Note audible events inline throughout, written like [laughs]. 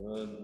One.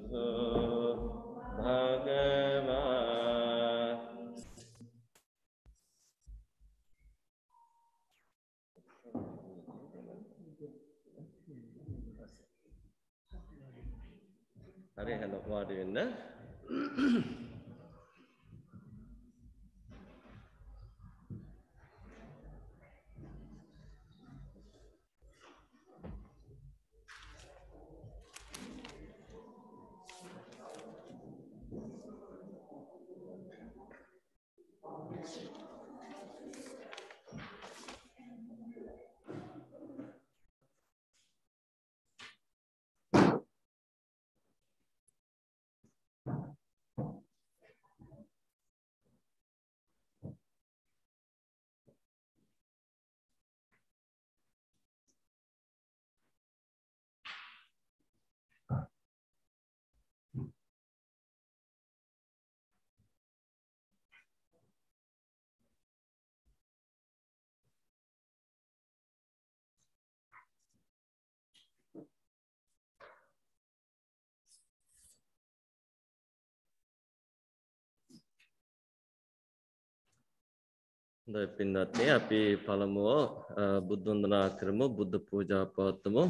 දොයි පින්වත්නි අපි පළමුව බුද්ධ වන්දනා කරමු බුද්ධ පූජා පවත්වමු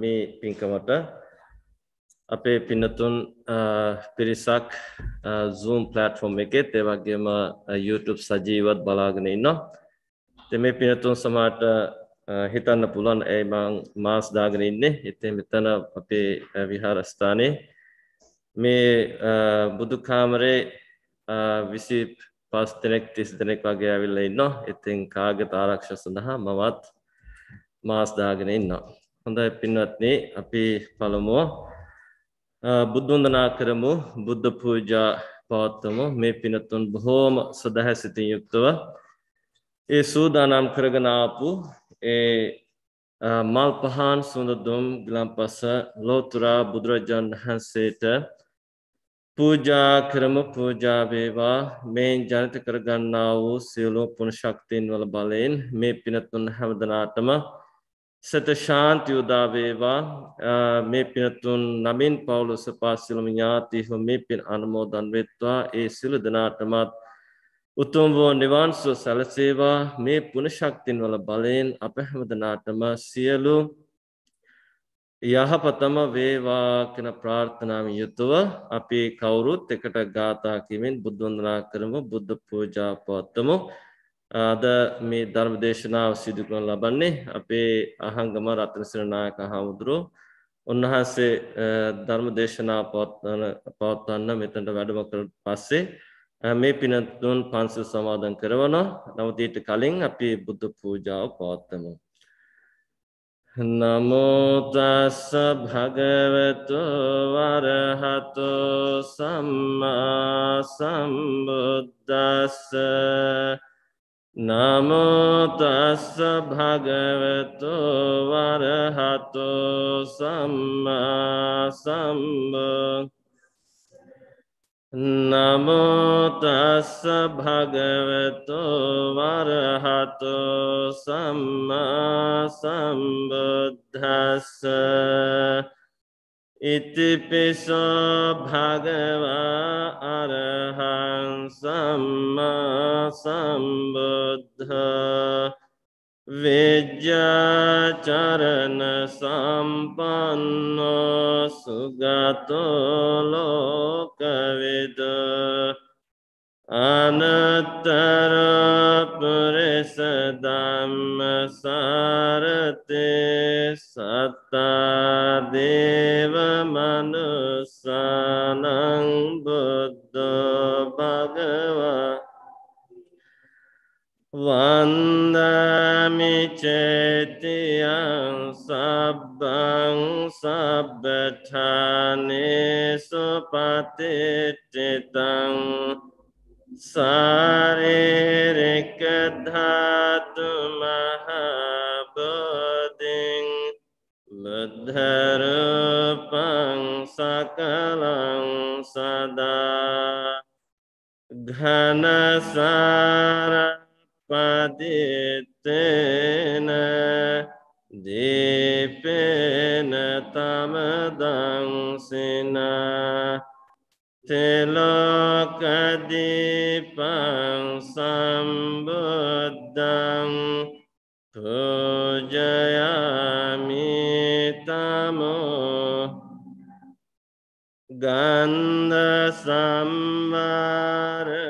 මේ පින්කමට අපේ පින්නතුන් පිරිසක් Zoom platform එකෙත් ඒ වගේම YouTube සජීවත් බලාගෙන ඉන්නවා. ඉතින් මේ පින්නතුන් සමහරට හිතන්න පුළුවන් ඒ මං මාස් දාගෙන ඉන්නේ. ඉතින් මෙතන අපේ විහාරස්ථානයේ මේ බුදු කාමරේ 20 පස් දෙනෙක් තිස් දෙනෙක් වගේ ඇවිල්ල ඉන්නවා ඉතින් කාගත ආරක්ෂ සඳහා මවත් මාස්දාගෙන ඉන්නවා. හොඳයි පින්වත්නේ අපි පළමුුව බුද්ධුන්දනා කරමු බුද්ධ පූජා පවත්වමු මේ පිනතුන් බොහෝම සොදැහැසිතින් යුක්තව ඒ සූදානම් කරගනාපු ඒ මල් පහන් සුඳදුම් ගලම්පස ලෝතුරා බුදුරජාන් වහන්සේට පූජා කරම පූජාවේවා මෙන් ජනිත කරගන්නා වූ සියලෝ පුුණ ශක්තින් වල බලයෙන් මේ පිනතුන් හැමදනාටම සත ශාන්ති යුදාවේවා මේ පිනතුන් නමින් පවුලු සපාසිලම ඥාතිහු මේ පින් අනමෝදන් වෙත්වා ඒ සිලු දෙනාටමත් උතුම් වෝ නිවාන්සුව සැලසේවා මේ පුුණ ශක්තින් වල බලයෙන් අප හැමදනාටම සියලු යහපතම වේවා කියන ප්‍රාර්ථනාවෙන් යුතුව අපි කවුරුත් එකට ගාථා කිමින් බුද්ධ වන්දනා කරමු බුද්ධ පූජා පවත්වමු අද මේ ධර්ම දේශනාව සිදු කරන ලබන්නේ අපේ අහංගම රත්නසිරි නායක හාමුදුරුවෝ උන්වහන්සේ ධර්ම දේශනා පවත්වන පවත්වන්න මෙතනට වැඩම කළ පස්සේ මේ පිනතුන් පන්සල් සමාදන් කරනවා නමුත් ඊට කලින් අපි බුද්ධ පූජාව පවත්වමු නමෝතස්ස භගවතු වරහතු සම්මා සම්බුද්දස්ස නමෝතස්ස භගවතු වරහතු සම්මා සම්බුද්දස්ස නමෝතස්ස භගවතෝ වරහතෝ සම්මා සම්බුද්ධස්ස ඉතිපිසෝ භගවා අරහං සම්මා සම්බුද්ධ වෙජ්ජාචරණ සම්පන්නෝ සුගතෝලෝකවිද අනතර පුරෙස ධම්ම සාරතේ සත්තාදේව මනුසානං බුද්ධ භගවා වන්දමිචේතියන් සබ්බං සබ්බඨානේසු පතිච්චිතං සාරේරෙක ධාතු මහබෝධින් බුද්ධරූපං සකලං සදා ඝනසාරං පතිත්තන දීපන තමදංසින තෙලොකදීපං සම්බුද්ධං පූජයමිතමෝ ගන්ධ සම්මාරය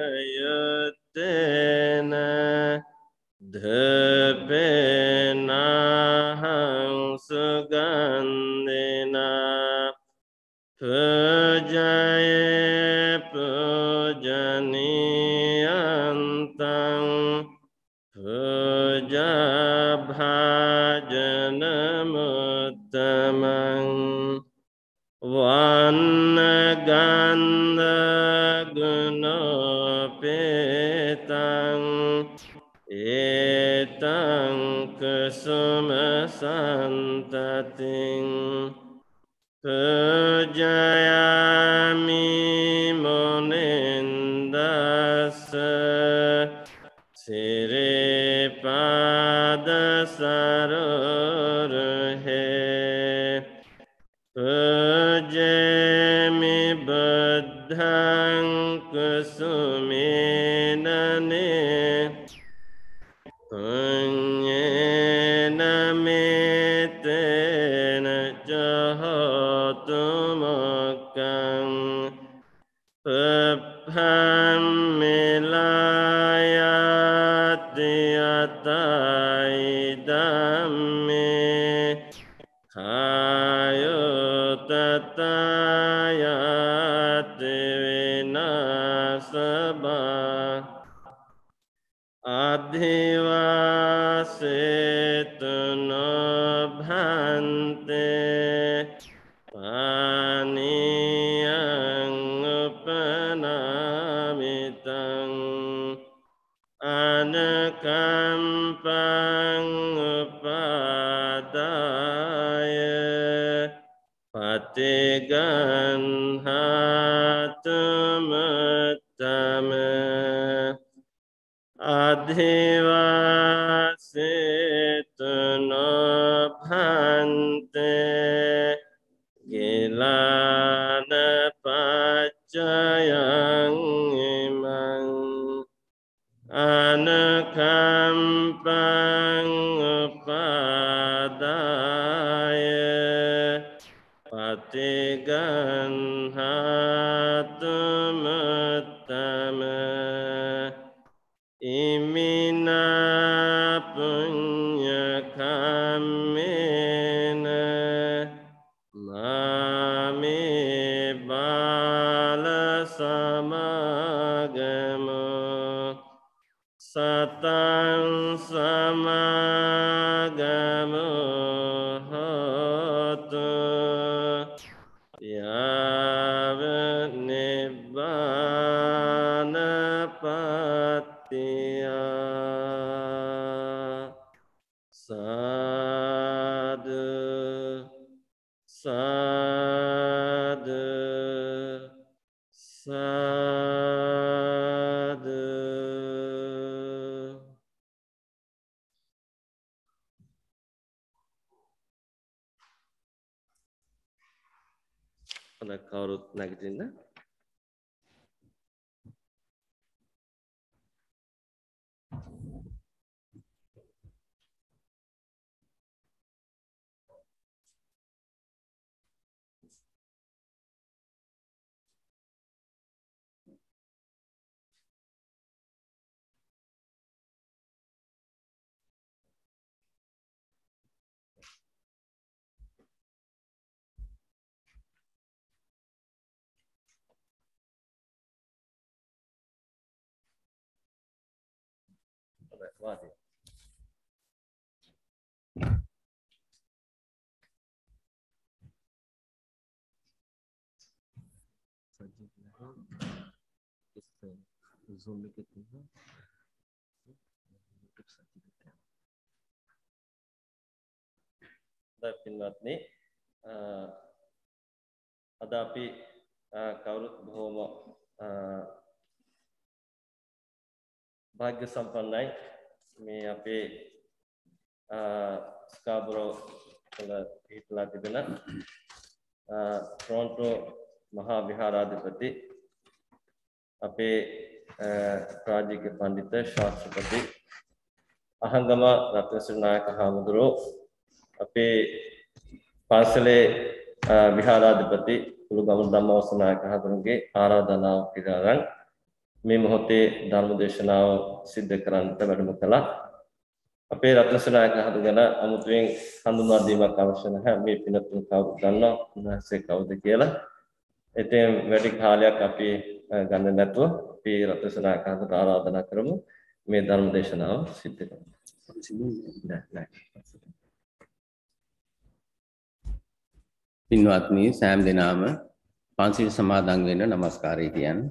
බාල සමාගම සතන් සමාගමෝ zoom එකේ තියෙන හොඳයි පින්වත්නි අද අපි කවුරුත් බොහොම භාග්‍ය සම්පන්නයි මේ අපේ ස්කාබරෝ කළ හිටලා තිබෙන ටොරොන්ටෝ මහා විහාරාධිපති අපේ රාජික පණ්ඩිත ශාස්ත්‍රපති අහංගම රත්නසිරි නායක හාමුදුරුවෝ අපේ පාසලේ විහාරාධිපති කුළුගම ධම්මවස නායක හඳුරුගේ ආරාධනාව පිරාරන් මේ මොහොතේ ධර්ම දේශනාව සිද්ධ කරන්නට වැඩම කළා අපේ රත්නසනායක හඳුගන අමුතුවෙන් හඳුන්වා දීමක් අවශ්‍ය නැහැ මේ පිනතුන් කවුද දන්නවා උන්වහන්සේ කවුද කියලා. ඉතින් වැඩි කාලයක් අපි ගන්න නැතුව අපි රත්නසනායක හඳුට ආරාධනා කරමු මේ ධර්ම දේශනාව සිද්ධ කරන්න. පින්වත්නි සෑම දිනාම පන්සිල් සමාදන් වෙන්න নমස්කාරය කියන්නේ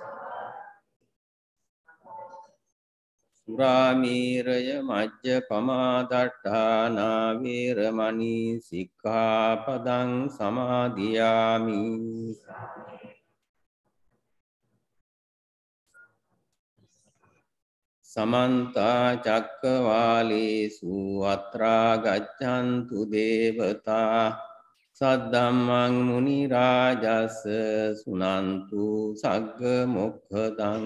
සුරාමීරය මජ්්‍ය පමාදට්ඨානා වේරමණී සික්ඛාපදං සමාදියාමි සමන්ත චක්කවාලේසු අත්‍රා ගච්ඡන්තු දේවතා සද්දම්මං මුනි රාජස් සුනන්තු සග්ග මොක්ඛදං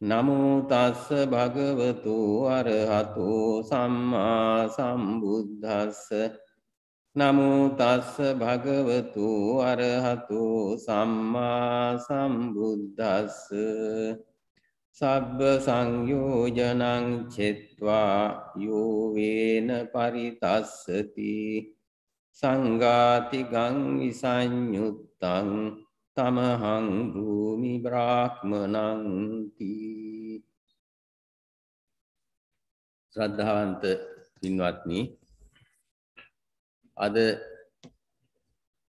නමුතස්ස භගවතු අරහතු සම්මා සම්බුද්ධස්ස නමුතස්ස භගවතු අරහතු සම්මා සම්බුද්ධස්ස සබ්බ සංයෝජනං චෙත්වා යෝවේන පරිතස්සති සංගාතිගං විසඥුත්තං තමහං භූමි බ්‍රාහ්මණන්ති ශ්‍රද්ධාවන්ත පින්වත්නි අද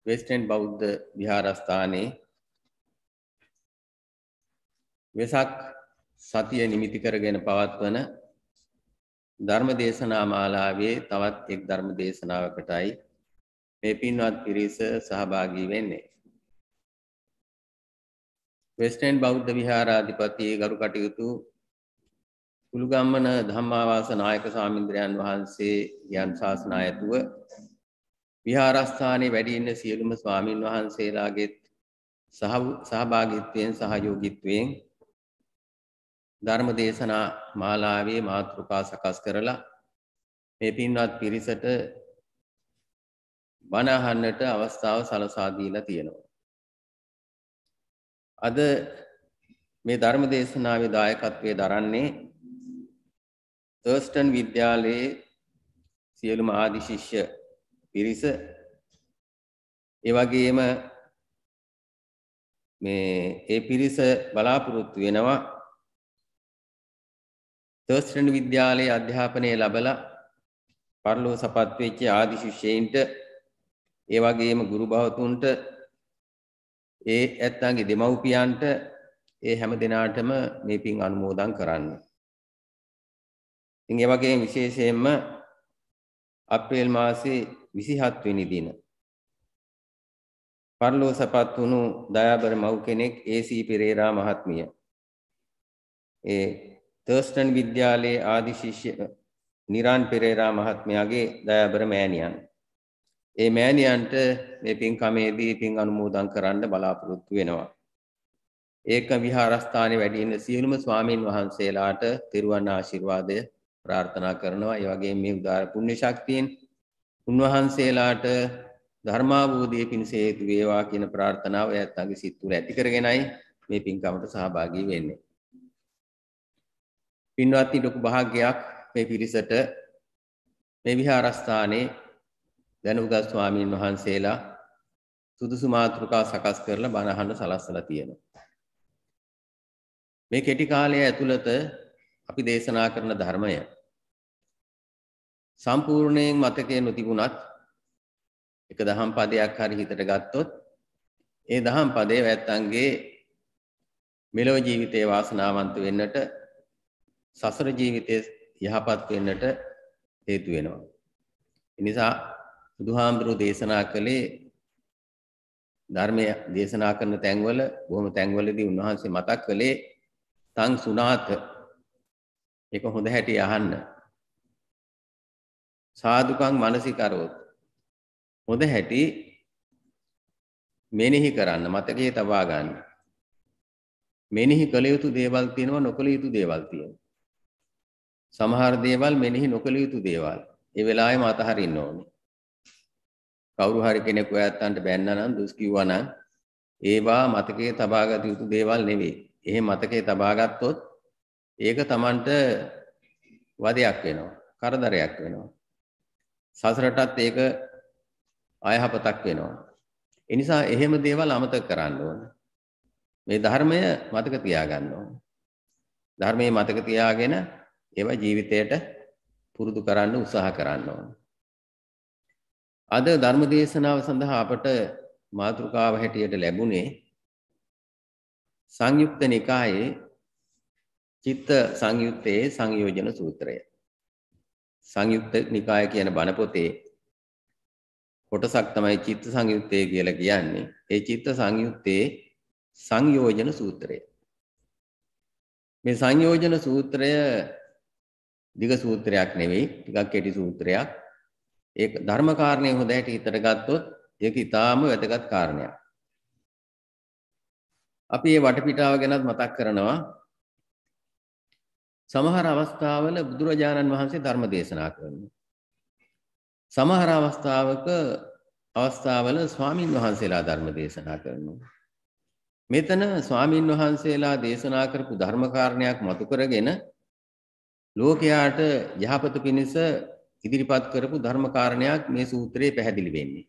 වෙස්ටන් බෞද්ධ විහාරස්ථානයේ වෙසක් සතිය නිමිති කරගෙන පවත්වන ධර්ම දේශනා මාලාවේ තවත් එක් ධර්ම දේශනාවකටයි මේ පින්වත් පිරිස සහභාගී වෙන්නේ වෙස්ටර්න් බෞද්ධ විහාරාධිපති ගරු කටයුතු කුළුගම්මන ධම්මාවාස නායක ස්වාමින්ද්‍රයන් වහන්සේ යන් ශාසනායතුව විහාරස්ථානයේ වැඩි ඉන්න සියලුම ස්වාමින් වහන්සේලාගේ සහභාගීත්වයෙන් සහයෝගීත්වයෙන් ධර්ම දේශනා මාලාවේ මාතෘකා සකස් කරලා මේ පින්වත් පිරිසට බණ අහන්නට අවස්ථාව සලසා දීලා තියෙනවා. අද මේ ධර්ම දේශනාවේ දායකත්වයේ දරන්නේ තර්ස්ටන් විද්‍යාලයේ සියලුම ආදි ශිෂ්‍ය පිරිස ඒ වගේම මේ ඒ පිරිස බලාපොරොත්තු වෙනවා තර්ස්ටන් විද්‍යාලයේ අධ්‍යාපනය ලැබලා පරලෝසපත් වෙච්ච ආදි ශිෂ්‍යයින්ට ඒ වගේම ගුරු භවතුන්ට ඒ ඇත්තන්ගේ දෙමව්පියන්ට ඒ හැම දෙනාටම මේ පින් අනුමෝදන් කරන්න. ඉතින් ඒ වගේ විශේෂයෙන්ම අප්‍රේල් මාසේ 27 වෙනි දින පරලෝ සපත් වුණු දයාබර මව් කෙනෙක් ඒසී පෙරේරා මහත්මිය ඒ තර්ස්ටන් විද්‍යාලයේ ආදි ශිෂ්‍ය නිරාන් පෙරේරා මහත්මයාගේ දයාබර මෑණියන් ඒ මෑණියන්ට මේ පින්කමේදී පින් අනුමෝදන් කරන්න බලාපොරොත්තු වෙනවා. ඒක විහාරස්ථානයේ වැඩි ඉන්න සියලුම ස්වාමීන් වහන්සේලාට තිරුවන් ආශිර්වාදය ප්‍රාර්ථනා කරනවා. ඒ වගේම මේ උදාර පුණ්‍ය ශක්තියෙන් උන්වහන්සේලාට ධර්මාභෝධයේ පිණිස හේතු වේවා කියන ප්‍රාර්ථනාව එයත් අගේ සිත් තුළ ඇති කරගෙනයි මේ පින්කමට සහභාගී වෙන්නේ. පින්වත්නි ලොකු භාග්යක් මේ පිරිසට මේ විහාරස්ථානයේ දැනුගත් ස්වාමීන් වහන්සේලා සුදුසු මාතෘකා සකස් කරලා බණ අහන්න සලස්සලා තියෙනවා. මේ කෙටි කාලය ඇතුළත අපි දේශනා කරන ධර්මය සම්පූර්ණයෙන් මතකයේ නොතිබුණත් එක දහම් පදයක් හරි හිතට ගත්තොත් ඒ දහම් පදේ වැත්තන්ගේ මෙලොව ජීවිතයේ වාසනාවන්ත වෙන්නට සසර ජීවිතයේ යහපත් වෙන්නට හේතු වෙනවා. ඒ නිසා බුදුහාමුදුරුව දේශනා කළේ ධර්මය දේශනා කරන තැන්වල බොහොම තැන්වලදී උන්වහන්සේ මතක් කළේ තං සුනාත ඒක හොඳ හැටි අහන්න සාදුකං මානසිකරොත් හොඳ හැටි මෙනෙහි කරන්න මතකයේ තබා ගන්න මෙනෙහි කළ යුතු දේවල් තියෙනවා නොකළ යුතු දේවල් තියෙනවා සමහර දේවල් මෙනෙහි නොකළ යුතු දේවල් ඒ වෙලාවෙම අතහරින්න ඕනේ කවුරු හරි කෙනෙකු ඇත්තන්ට බැන්නනම් දුස් කිව්වනම් ඒවා මතකයේ තබාගත යුතු දේවල් නෙවෙයි. එහෙම මතකයේ තබාගත්තොත් ඒක Tamanට වදයක් වෙනවා. කරදරයක් වෙනවා. සසරටත් ඒක අයහපතක් වෙනවා. ඒ නිසා එහෙම දේවල් අමතක කරන්න ඕන. මේ ධර්මය මතක තියාගන්න ඕන. ධර්මයේ මතක තියාගෙන ඒවා ජීවිතයට පුරුදු කරන්න උත්සාහ කරන්න ඕන. අද ධර්ම දේශනාව සඳහා අපට මාතෘකාව හැටියට ලැබුණේ සංයුක්ත නිකායේ චිත්ත සංයුත්තේ සංයෝජන සූත්‍රය. සංයුක්ත නිකාය කියන බණ පොතේ කොටසක් තමයි චිත්ත සංයුත්තේ කියලා කියන්නේ. ඒ චිත්ත සංයුත්තේ සංයෝජන සූත්‍රය. මේ සංයෝජන සූත්‍රය දිග සූත්‍රයක් නෙවෙයි, ටිකක් කෙටි සූත්‍රයක්. ඒ ධර්මකාරණය හොඳට හිතට ගත්තොත් ඒක ඊටාම වැදගත් කාරණයක්. අපි මේ වටපිටාව ගැනත් මතක් කරනවා. සමහර අවස්ථාවල බුදුරජාණන් වහන්සේ ධර්ම දේශනා කරනවා. සමහර අවස්ථාවක අවස්ථාවල ස්වාමින් වහන්සේලා ධර්ම දේශනා කරනවා. මෙතන ස්වාමින් වහන්සේලා දේශනා කරපු ධර්මකාරණයක් මතු කරගෙන ලෝකයාට යහපත පිණිස ඉදිරිපත් කරපු ධර්මකාරණයක් මේ සූත්‍රයේ පැහැදිලි වෙන්නේ.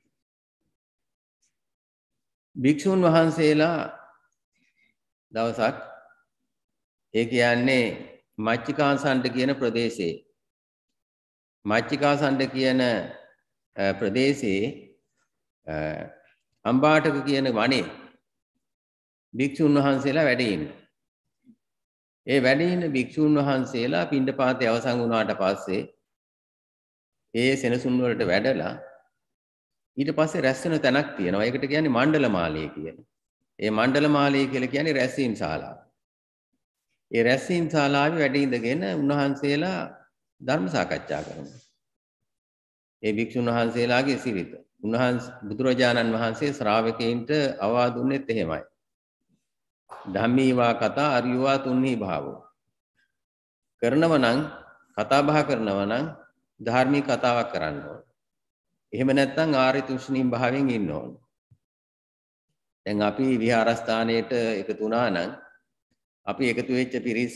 භික්ෂූන් වහන්සේලා දවසක් ඒ කියන්නේ මච්චිකාසණ්ඩ කියන ප්‍රදේශයේ මච්චිකාසණ්ඩ කියන ප්‍රදේශයේ අම්බාටක කියන වනේ භික්ෂූන් වහන්සේලා වැඩ ඉන්නවා. ඒ වැඩ ඉන්න භික්ෂූන් වහන්සේලා පිණ්ඩපාතේ අවසන් වුණාට පස්සේ ඒ සෙනසුන් වලට වැඩලා ඊට පස්සේ රැස් වෙන තැනක් තියෙනවා. ඒකට කියන්නේ මණ්ඩල මාලය කියලා. ඒ මණ්ඩල මාලය කියලා කියන්නේ රැස්වීම් ශාලාව. ඒ රැස්වීම් ශාලාවේ වැඩ ඉඳගෙන උන්වහන්සේලා ධර්ම සාකච්ඡා කරනවා. ඒ භික්ෂුන් වහන්සේලාගේ සිරිත. උන්වහන්ස බුදුරජාණන් වහන්සේ ශ්‍රාවකයන්ට අවවාද දුන්නේත් එහෙමයි. ධම්මීවා කතා අරියවා තුන්හි භාවෝ. කරනව නම් කතා බහ කරනව නම් ධාර්මී කතාවක් කරන්න ඕන. එහෙම නැත්නම් ආර්ය තුෂ්ණීම් භාවයෙන් ඉන්න ඕන. දැන් අපි විහාරස්ථානයට එකතු වුණා නම් අපි එකතු වෙච්ච පිරිස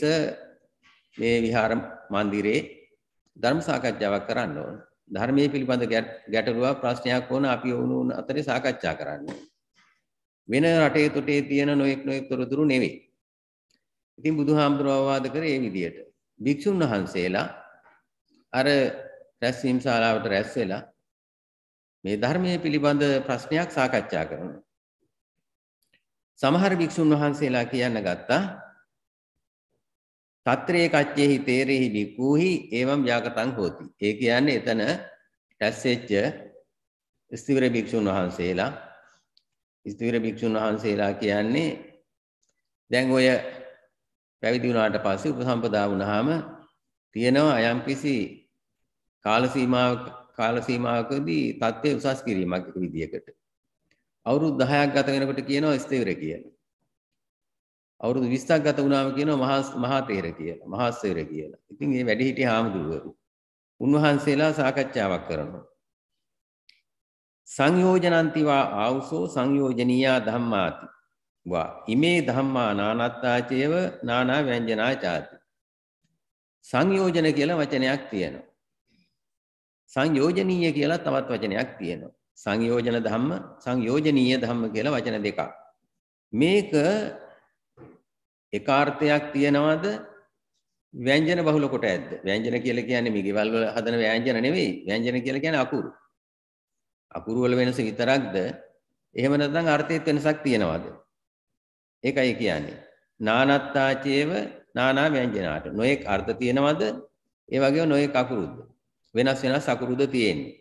මේ විහාර මන්දිරේ ධර්ම සාකච්ඡාවක් කරන්න ඕන. ධර්මයේ පිළිබඳ ගැටලුවක් ප්‍රශ්නයක් වුණ අපි වුණුන් අතරේ සාකච්ඡා කරන්න. වෙන රටේ තොටේ තියෙන නොයෙක් නොයෙක් තොරතුරු නෙවෙයි. ඉතින් බුදුහාමුදුරුවෝ අවවාද කරේ මේ විදියට. භික්ෂුන් වහන්සේලා අර රැස්වීම් ශාලාවට රැස් වෙලා මේ ධර්මයේ පිළිබඳ ප්‍රශ්නයක් සාකච්ඡා කරනවා. සමහර භික්ෂුන් වහන්සේලා කියන්න ගත්තා తත්‍රේ කච්චේහි තේරෙහි විකූහි එවම් ව්‍යාකතං හෝති. ඒ කියන්නේ එතන රැස්වෙච්ච ස්ථවිර භික්ෂුන් වහන්සේලා ස්ථවිර භික්ෂුන් වහන්සේලා කියන්නේ දැන් ඔය පැවිදි වුණාට පස්සේ උපසම්පදා වුණාම තියෙනවා යම්කිසි කාල සීමාවක කාල සීමාවකදී தත්ත්වය උසස් කිරීමක් එක විදියකට. අවුරුදු 10ක් ගත වෙනකොට කියනවා ස්ථවිර කියලා. අවුරුදු 20ක් ගත වුණාම කියනවා මහා මහා තේර කියලා මහා ස්ථවිර කියලා. ඉතින් මේ වැඩිහිටි හාමුදුරුවෝ උන්වහන්සේලා සාකච්ඡාවක් කරනවා. සංයෝජනන්තිවා ආවුසෝ සංයෝජනීයා ධම්මාති වා ඉමේ ධම්මා නානත්තාචේව නානා ව්‍යංජනාචාති. සංයෝජන කියලා වචනයක් තියෙනවා. සංයෝජනීය කියලා තවත් වචනයක් තියෙනවා. සංයෝජන ධම්ම සංයෝජනීය ධම්ම කියලා වචන දෙකක්. මේක එකාර්ථයක් තියනවාද ව්‍යංජන බහුල කොට ඇද්ද? ව්‍යංජන කියලා කියන්නේ මේ ගෙවල් වල හදන ව්‍යංජන නෙවෙයි. ව්‍යංජන කියලා කියන්නේ අකුරු. අකුරු වල වෙනස විතරක්ද? එහෙම නැත්නම් අර්ථයේත් වෙනසක් තියනවාද? ඒකයි කියන්නේ. නානත්තාචේව නානා ව්‍යංජනාට. නොඑක් අර්ථ තියනවාද? ඒ වගේම නොඑක් අකුරුද්ද? වෙනස් වෙනස් අකුරුද තියෙන්නේ.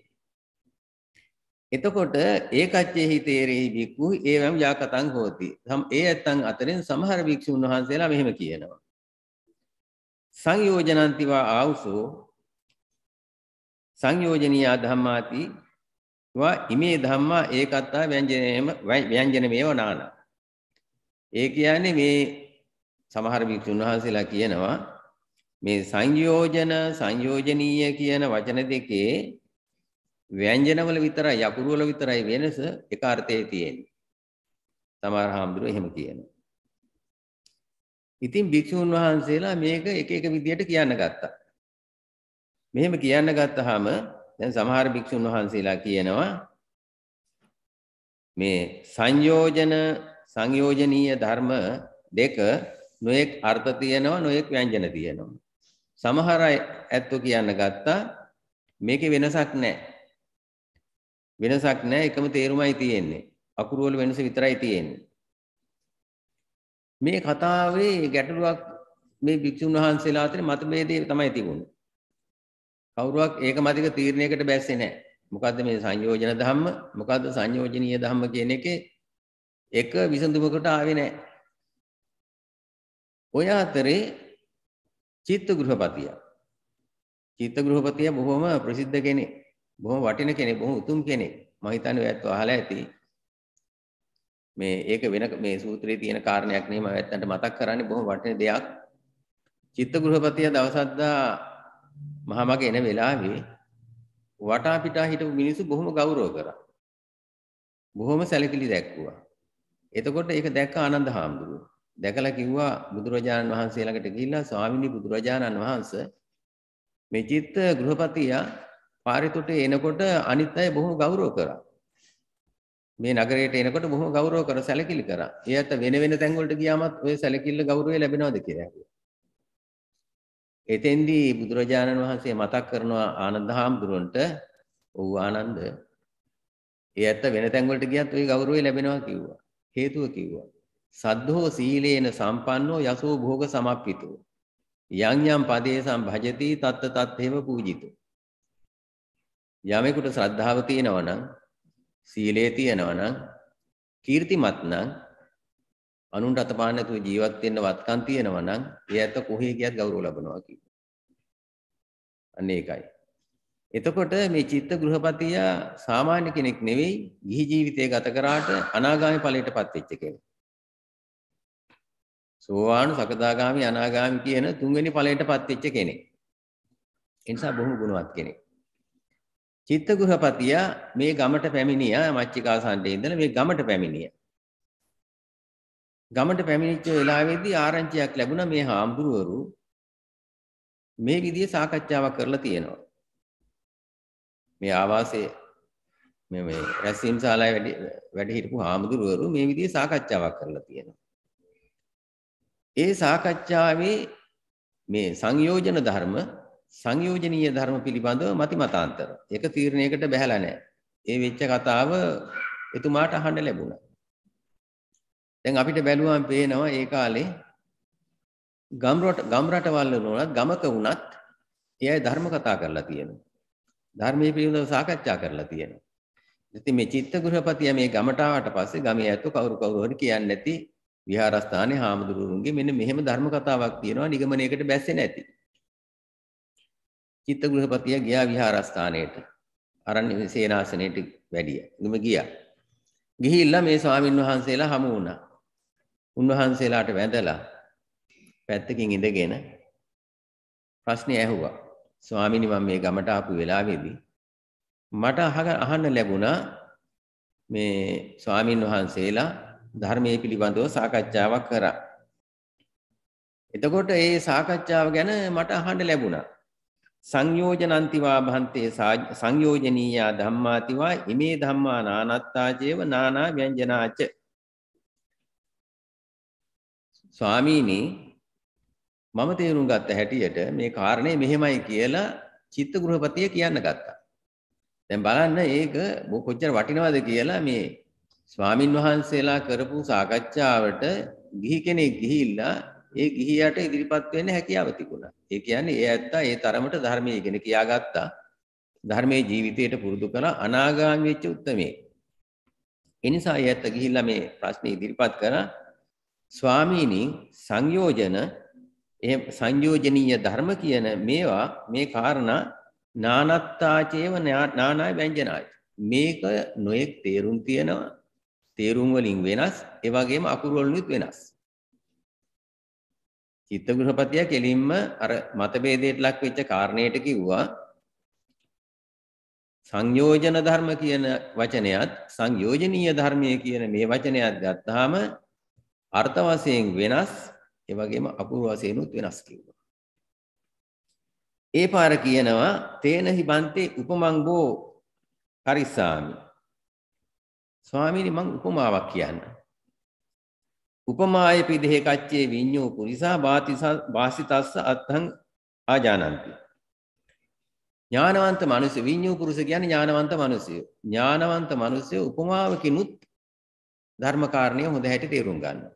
එතකොට ඒකච්චෙහි තේරෙහි බික්කු ඒවම් යාකතං හෝති. සම් ඒ ඇත්තන් අතරින් සමහර භික්ෂුන් වහන්සේලා මෙහෙම කියනවා. සංයෝජනන්තිවා ආවුසෝ සංයෝජනීය ධම්මාති වා ඉමේ ධම්මා ඒකත්තා ව්‍යංජනේම ව්‍යංජනමේව නාන. ඒ කියන්නේ මේ සමහර භික්ෂුන් වහන්සේලා කියනවා මේ සංයෝජන සංයෝජනීය කියන වචන දෙකේ ව්‍යංජනවල විතරයි යකුරු වල විතරයි වෙනස එක අර්ථයේ තියෙන්නේ. සමහර හාමුදුරුවෝ එහෙම කියනවා. ඉතින් භික්ෂුන් වහන්සේලා මේක එක එක විදියට කියන්න ගත්තා. මෙහෙම කියන්න ගත්තාම දැන් සමහර භික්ෂුන් වහන්සේලා කියනවා මේ සංයෝජන සංයෝජනීය ධර්ම දෙක නොඑක් අර්ථ තියෙනවා නොඑක් ව්‍යංජන තියෙනවා. සමහර ඇත්තෝ කියන්න ගත්තා මේකේ වෙනසක් නැහැ. වෙනසක් නැහැ එකම තේරුමයි තියෙන්නේ. අකුරු වල වෙනස විතරයි තියෙන්නේ. මේ කතාවේ ගැටලුවක් මේ භික්ෂුන් වහන්සේලා අතර මතභේදය තමයි තිබුණේ. කවුරුවක් ඒක මතික තීරණයකට බැස්සේ නැහැ. මොකද්ද මේ සංයෝජන ධම්ම? මොකද්ද සංයෝජනීය ධම්ම කියන එකේ එක විසඳුමකට ආවේ නැහැ. ඔය අතරේ චිත්ත ගෘහපතියා. චිත්ත ගෘහපතියා බොහොම ප්‍රසිද්ධ කෙනෙක්. බොහොම වටින කෙනෙක්, බොහොම උතුම් කෙනෙක්. මම හිතන්නේ ඔයත් අහලා ඇති. මේ ඒක වෙන මේ සූත්‍රයේ තියෙන කාරණයක් නෙමෙයි මම ඇත්තට මතක් කරන්නේ බොහොම වටින දෙයක්. චිත්ත ගෘහපතියා දවසද්දා මහමග එන වෙලාවේ වටා පිටා හිටපු මිනිස්සු බොහොම ගෞරව කරා. බොහොම සැලකිලි දැක්වුවා. එතකොට ඒක දැක්ක ආනන්ද හාමුදුරුවෝ. දැකලා කිව්වා බුදුරජාණන් වහන්සේ ළඟට ගිහිල්ලා ස්වාමිනී බුදුරජාණන් වහන්සේ මේ චිත්ත ගෘහපතියා පාරිතොටේ එනකොට අනිත් අය බොහොම ගෞරව කරා. මේ නගරයට එනකොට බොහොම ගෞරව කර සැලකිලි කරා. ඒත් වෙන වෙන තැන් වලට ගියාමත් ඔය සැලකිල්ල ගෞරවය ලැබෙනවද කියලා ඇහුවා. එතෙන්දී බුදුරජාණන් වහන්සේ මතක් කරනවා ආනන්ද හාමුදුරන්ට "ඔව් ආනන්ද, ඒත් වෙන තැන් වලට ගියත් ওই ගෞරවය ලැබෙනවා" කිව්වා. හේතුව කිව්වා. සද්ධෝ සීලේන සම්පන්නෝ යසෝ භෝග සමප්පිතෝ යං යම් පදේ සම්භජති තත්ත තත්ථේව පූජිතෝ යමෙකුට ශ්‍රද්ධාව තියෙනවා නම් සීලය තියෙනවා නම් කීර්තිමත් නම් අනුන්ට අතපාන නැතුව ජීවත් වෙන්න වත්කම් තියෙනවා නම් ඒ ඇත්ත කොහේ ගියත් ගෞරව ලබනවා කියන්නේ. අන්න ඒකයි. එතකොට මේ චිත්ත ගෘහපතියා සාමාන්‍ය කෙනෙක් නෙවෙයි ගිහි ජීවිතය ගත කරාට අනාගාමී ඵලයටපත් වෙච්ච කෙනෙක්. සෝවාන් සකදාගාමි අනාගාමි කියන තුන්වෙනි ඵලයට පත්වෙච්ච කෙනෙක්. ඒ නිසා බොහොම ගුණවත් කෙනෙක්. චිත්තගෘහපතියා මේ ගමට පැමිණියා මච්චිකාසන්ටේ ඉඳලා මේ ගමට පැමිණියා. ගමට පැමිණිච්ච වෙලාවේදී ආරංචියක් ලැබුණා මේ හාමුදුරුවරු මේ විදිහේ සාකච්ඡාවක් කරලා තියෙනවා. මේ ආවාසයේ මේ රැස්වීම් ශාලාවේ වැඩ හිටපු හාමුදුරුවරු මේ විදිහේ සාකච්ඡාවක් කරලා තියෙනවා. ඒ සාකච්ඡාවේ මේ සංයෝජන ධර්ම සංයෝජනීය ධර්ම පිළිබඳව මති මතාන්තර. ඒක තීරණයකට බැහැලා නැහැ. ඒ වෙච්ච කතාව එතුමාට අහන්න ලැබුණා. දැන් අපිට බැලුවම පේනවා ඒ කාලේ ගම් රට ගම් රටවල් වලත් ගමක වුණත් ඒ අය ධර්ම කතා කරලා තියෙනවා. ධර්මයේ පිළිබඳව සාකච්ඡා කරලා තියෙනවා. ඉතින් මේ චිත්ත ගෘහපතිය මේ ගමට ආවට පස්සේ ගමේ ඇතු කවුරු කවුරු හරි කියන්නේ නැති විහාරස්ථානයේ හාමුදුරුවන්ගේ මෙන්න මෙහෙම ධර්ම කතාවක් තියෙනවා නිගමනයකට බැස්සේ නැති. චිත්තගෘහපතිය ගියා විහාරස්ථානයට. අරණ්‍ය සේනාසනයට වැඩිය. ඉගම ගියා. ගිහිල්ලා මේ ස්වාමින් වහන්සේලා හමු වුණා. උන්වහන්සේලාට වැඳලා පැත්තකින් ඉඳගෙන ප්‍රශ්නේ ඇහුවා. ස්වාමිනී මම මේ ගමට ආපු වෙලාවේදී මට අහන්න ලැබුණා මේ ස්වාමින් වහන්සේලා ධර්මයේ පිළිබඳව සාකච්ඡාවක් කරා. එතකොට ඒ සාකච්ඡාව ගැන මට අහන්න ලැබුණා. සංයෝජනන්තිවා භන්තේ සංයෝජනීයා ධම්මාතිවා ඉමේ ධම්මා නානත්තාජේව නානා ව්‍යංජනාච. ස්වාමීනි මම තේරුම් ගත්ත හැටියට මේ කාරණේ මෙහෙමයි කියලා චිත්ත ගෘහපතිය කියන්න ගත්තා. දැන් බලන්න ඒක කොච්චර වටිනවද කියලා මේ ස්වාමින් වහන්සේලා කරපු සාකච්ඡාවට ගිහි කෙනෙක් ගිහිල්ලා ඒ ගිහියට ඉදිරිපත් වෙන්න හැකියාව තිබුණා. ඒ කියන්නේ ඒ ඇත්තා ඒ තරමට ධර්මයේ ඉගෙන කියාගත්තා. ධර්මයේ ජීවිතයට පුරුදු කළ අනාගාමී වෙච්ච උත්මේ. ඒ නිසා ඒ ඇත්තා ගිහිල්ලා මේ ප්‍රශ්නේ ඉදිරිපත් කරා ස්වාමීනි සංයෝජන එහෙම සංයෝජනීය ධර්ම කියන මේවා මේ කාරණා නානත්තාචේව නානාය ව්‍යංජනාය. මේක නොඑක් තේරුම් තියෙනවා තේරුම් වලින් වෙනස් ඒ වගේම අකුරු වලිනුත් වෙනස් චිත්ත ගෘහපතිය කෙලින්ම අර මතභේදයට ලක් වෙච්ච කාරණයට කිව්වා සංයෝජන ධර්ම කියන වචනයත් සංයෝජනීය ධර්මය කියන මේ වචනයත් ගත්තාම අර්ථ වශයෙන් වෙනස් ඒ වගේම අකුරු වශයෙන්ුත් වෙනස් කිව්වා. ඒ පාර කියනවා තේන හිබන්තේ උපමංගෝ කරිස්සාමි ස්වාමීනි මං උපමාවක් කියන්න. උපමාය පිදෙහි කච්චේ විඤ්ඤෝ පුරිසා වාසිතස්ස අත්ථං ආජානන්ති. ඥානවන්ත මිනිස්සු විඤ්ඤෝ පුරුෂ කියන්නේ ඥානවන්ත මිනිස්සු. ඥානවන්ත මිනිස්සු උපමාවකිනුත් ධර්මකාරණය හොඳ හැටි තේරුම් ගන්නවා.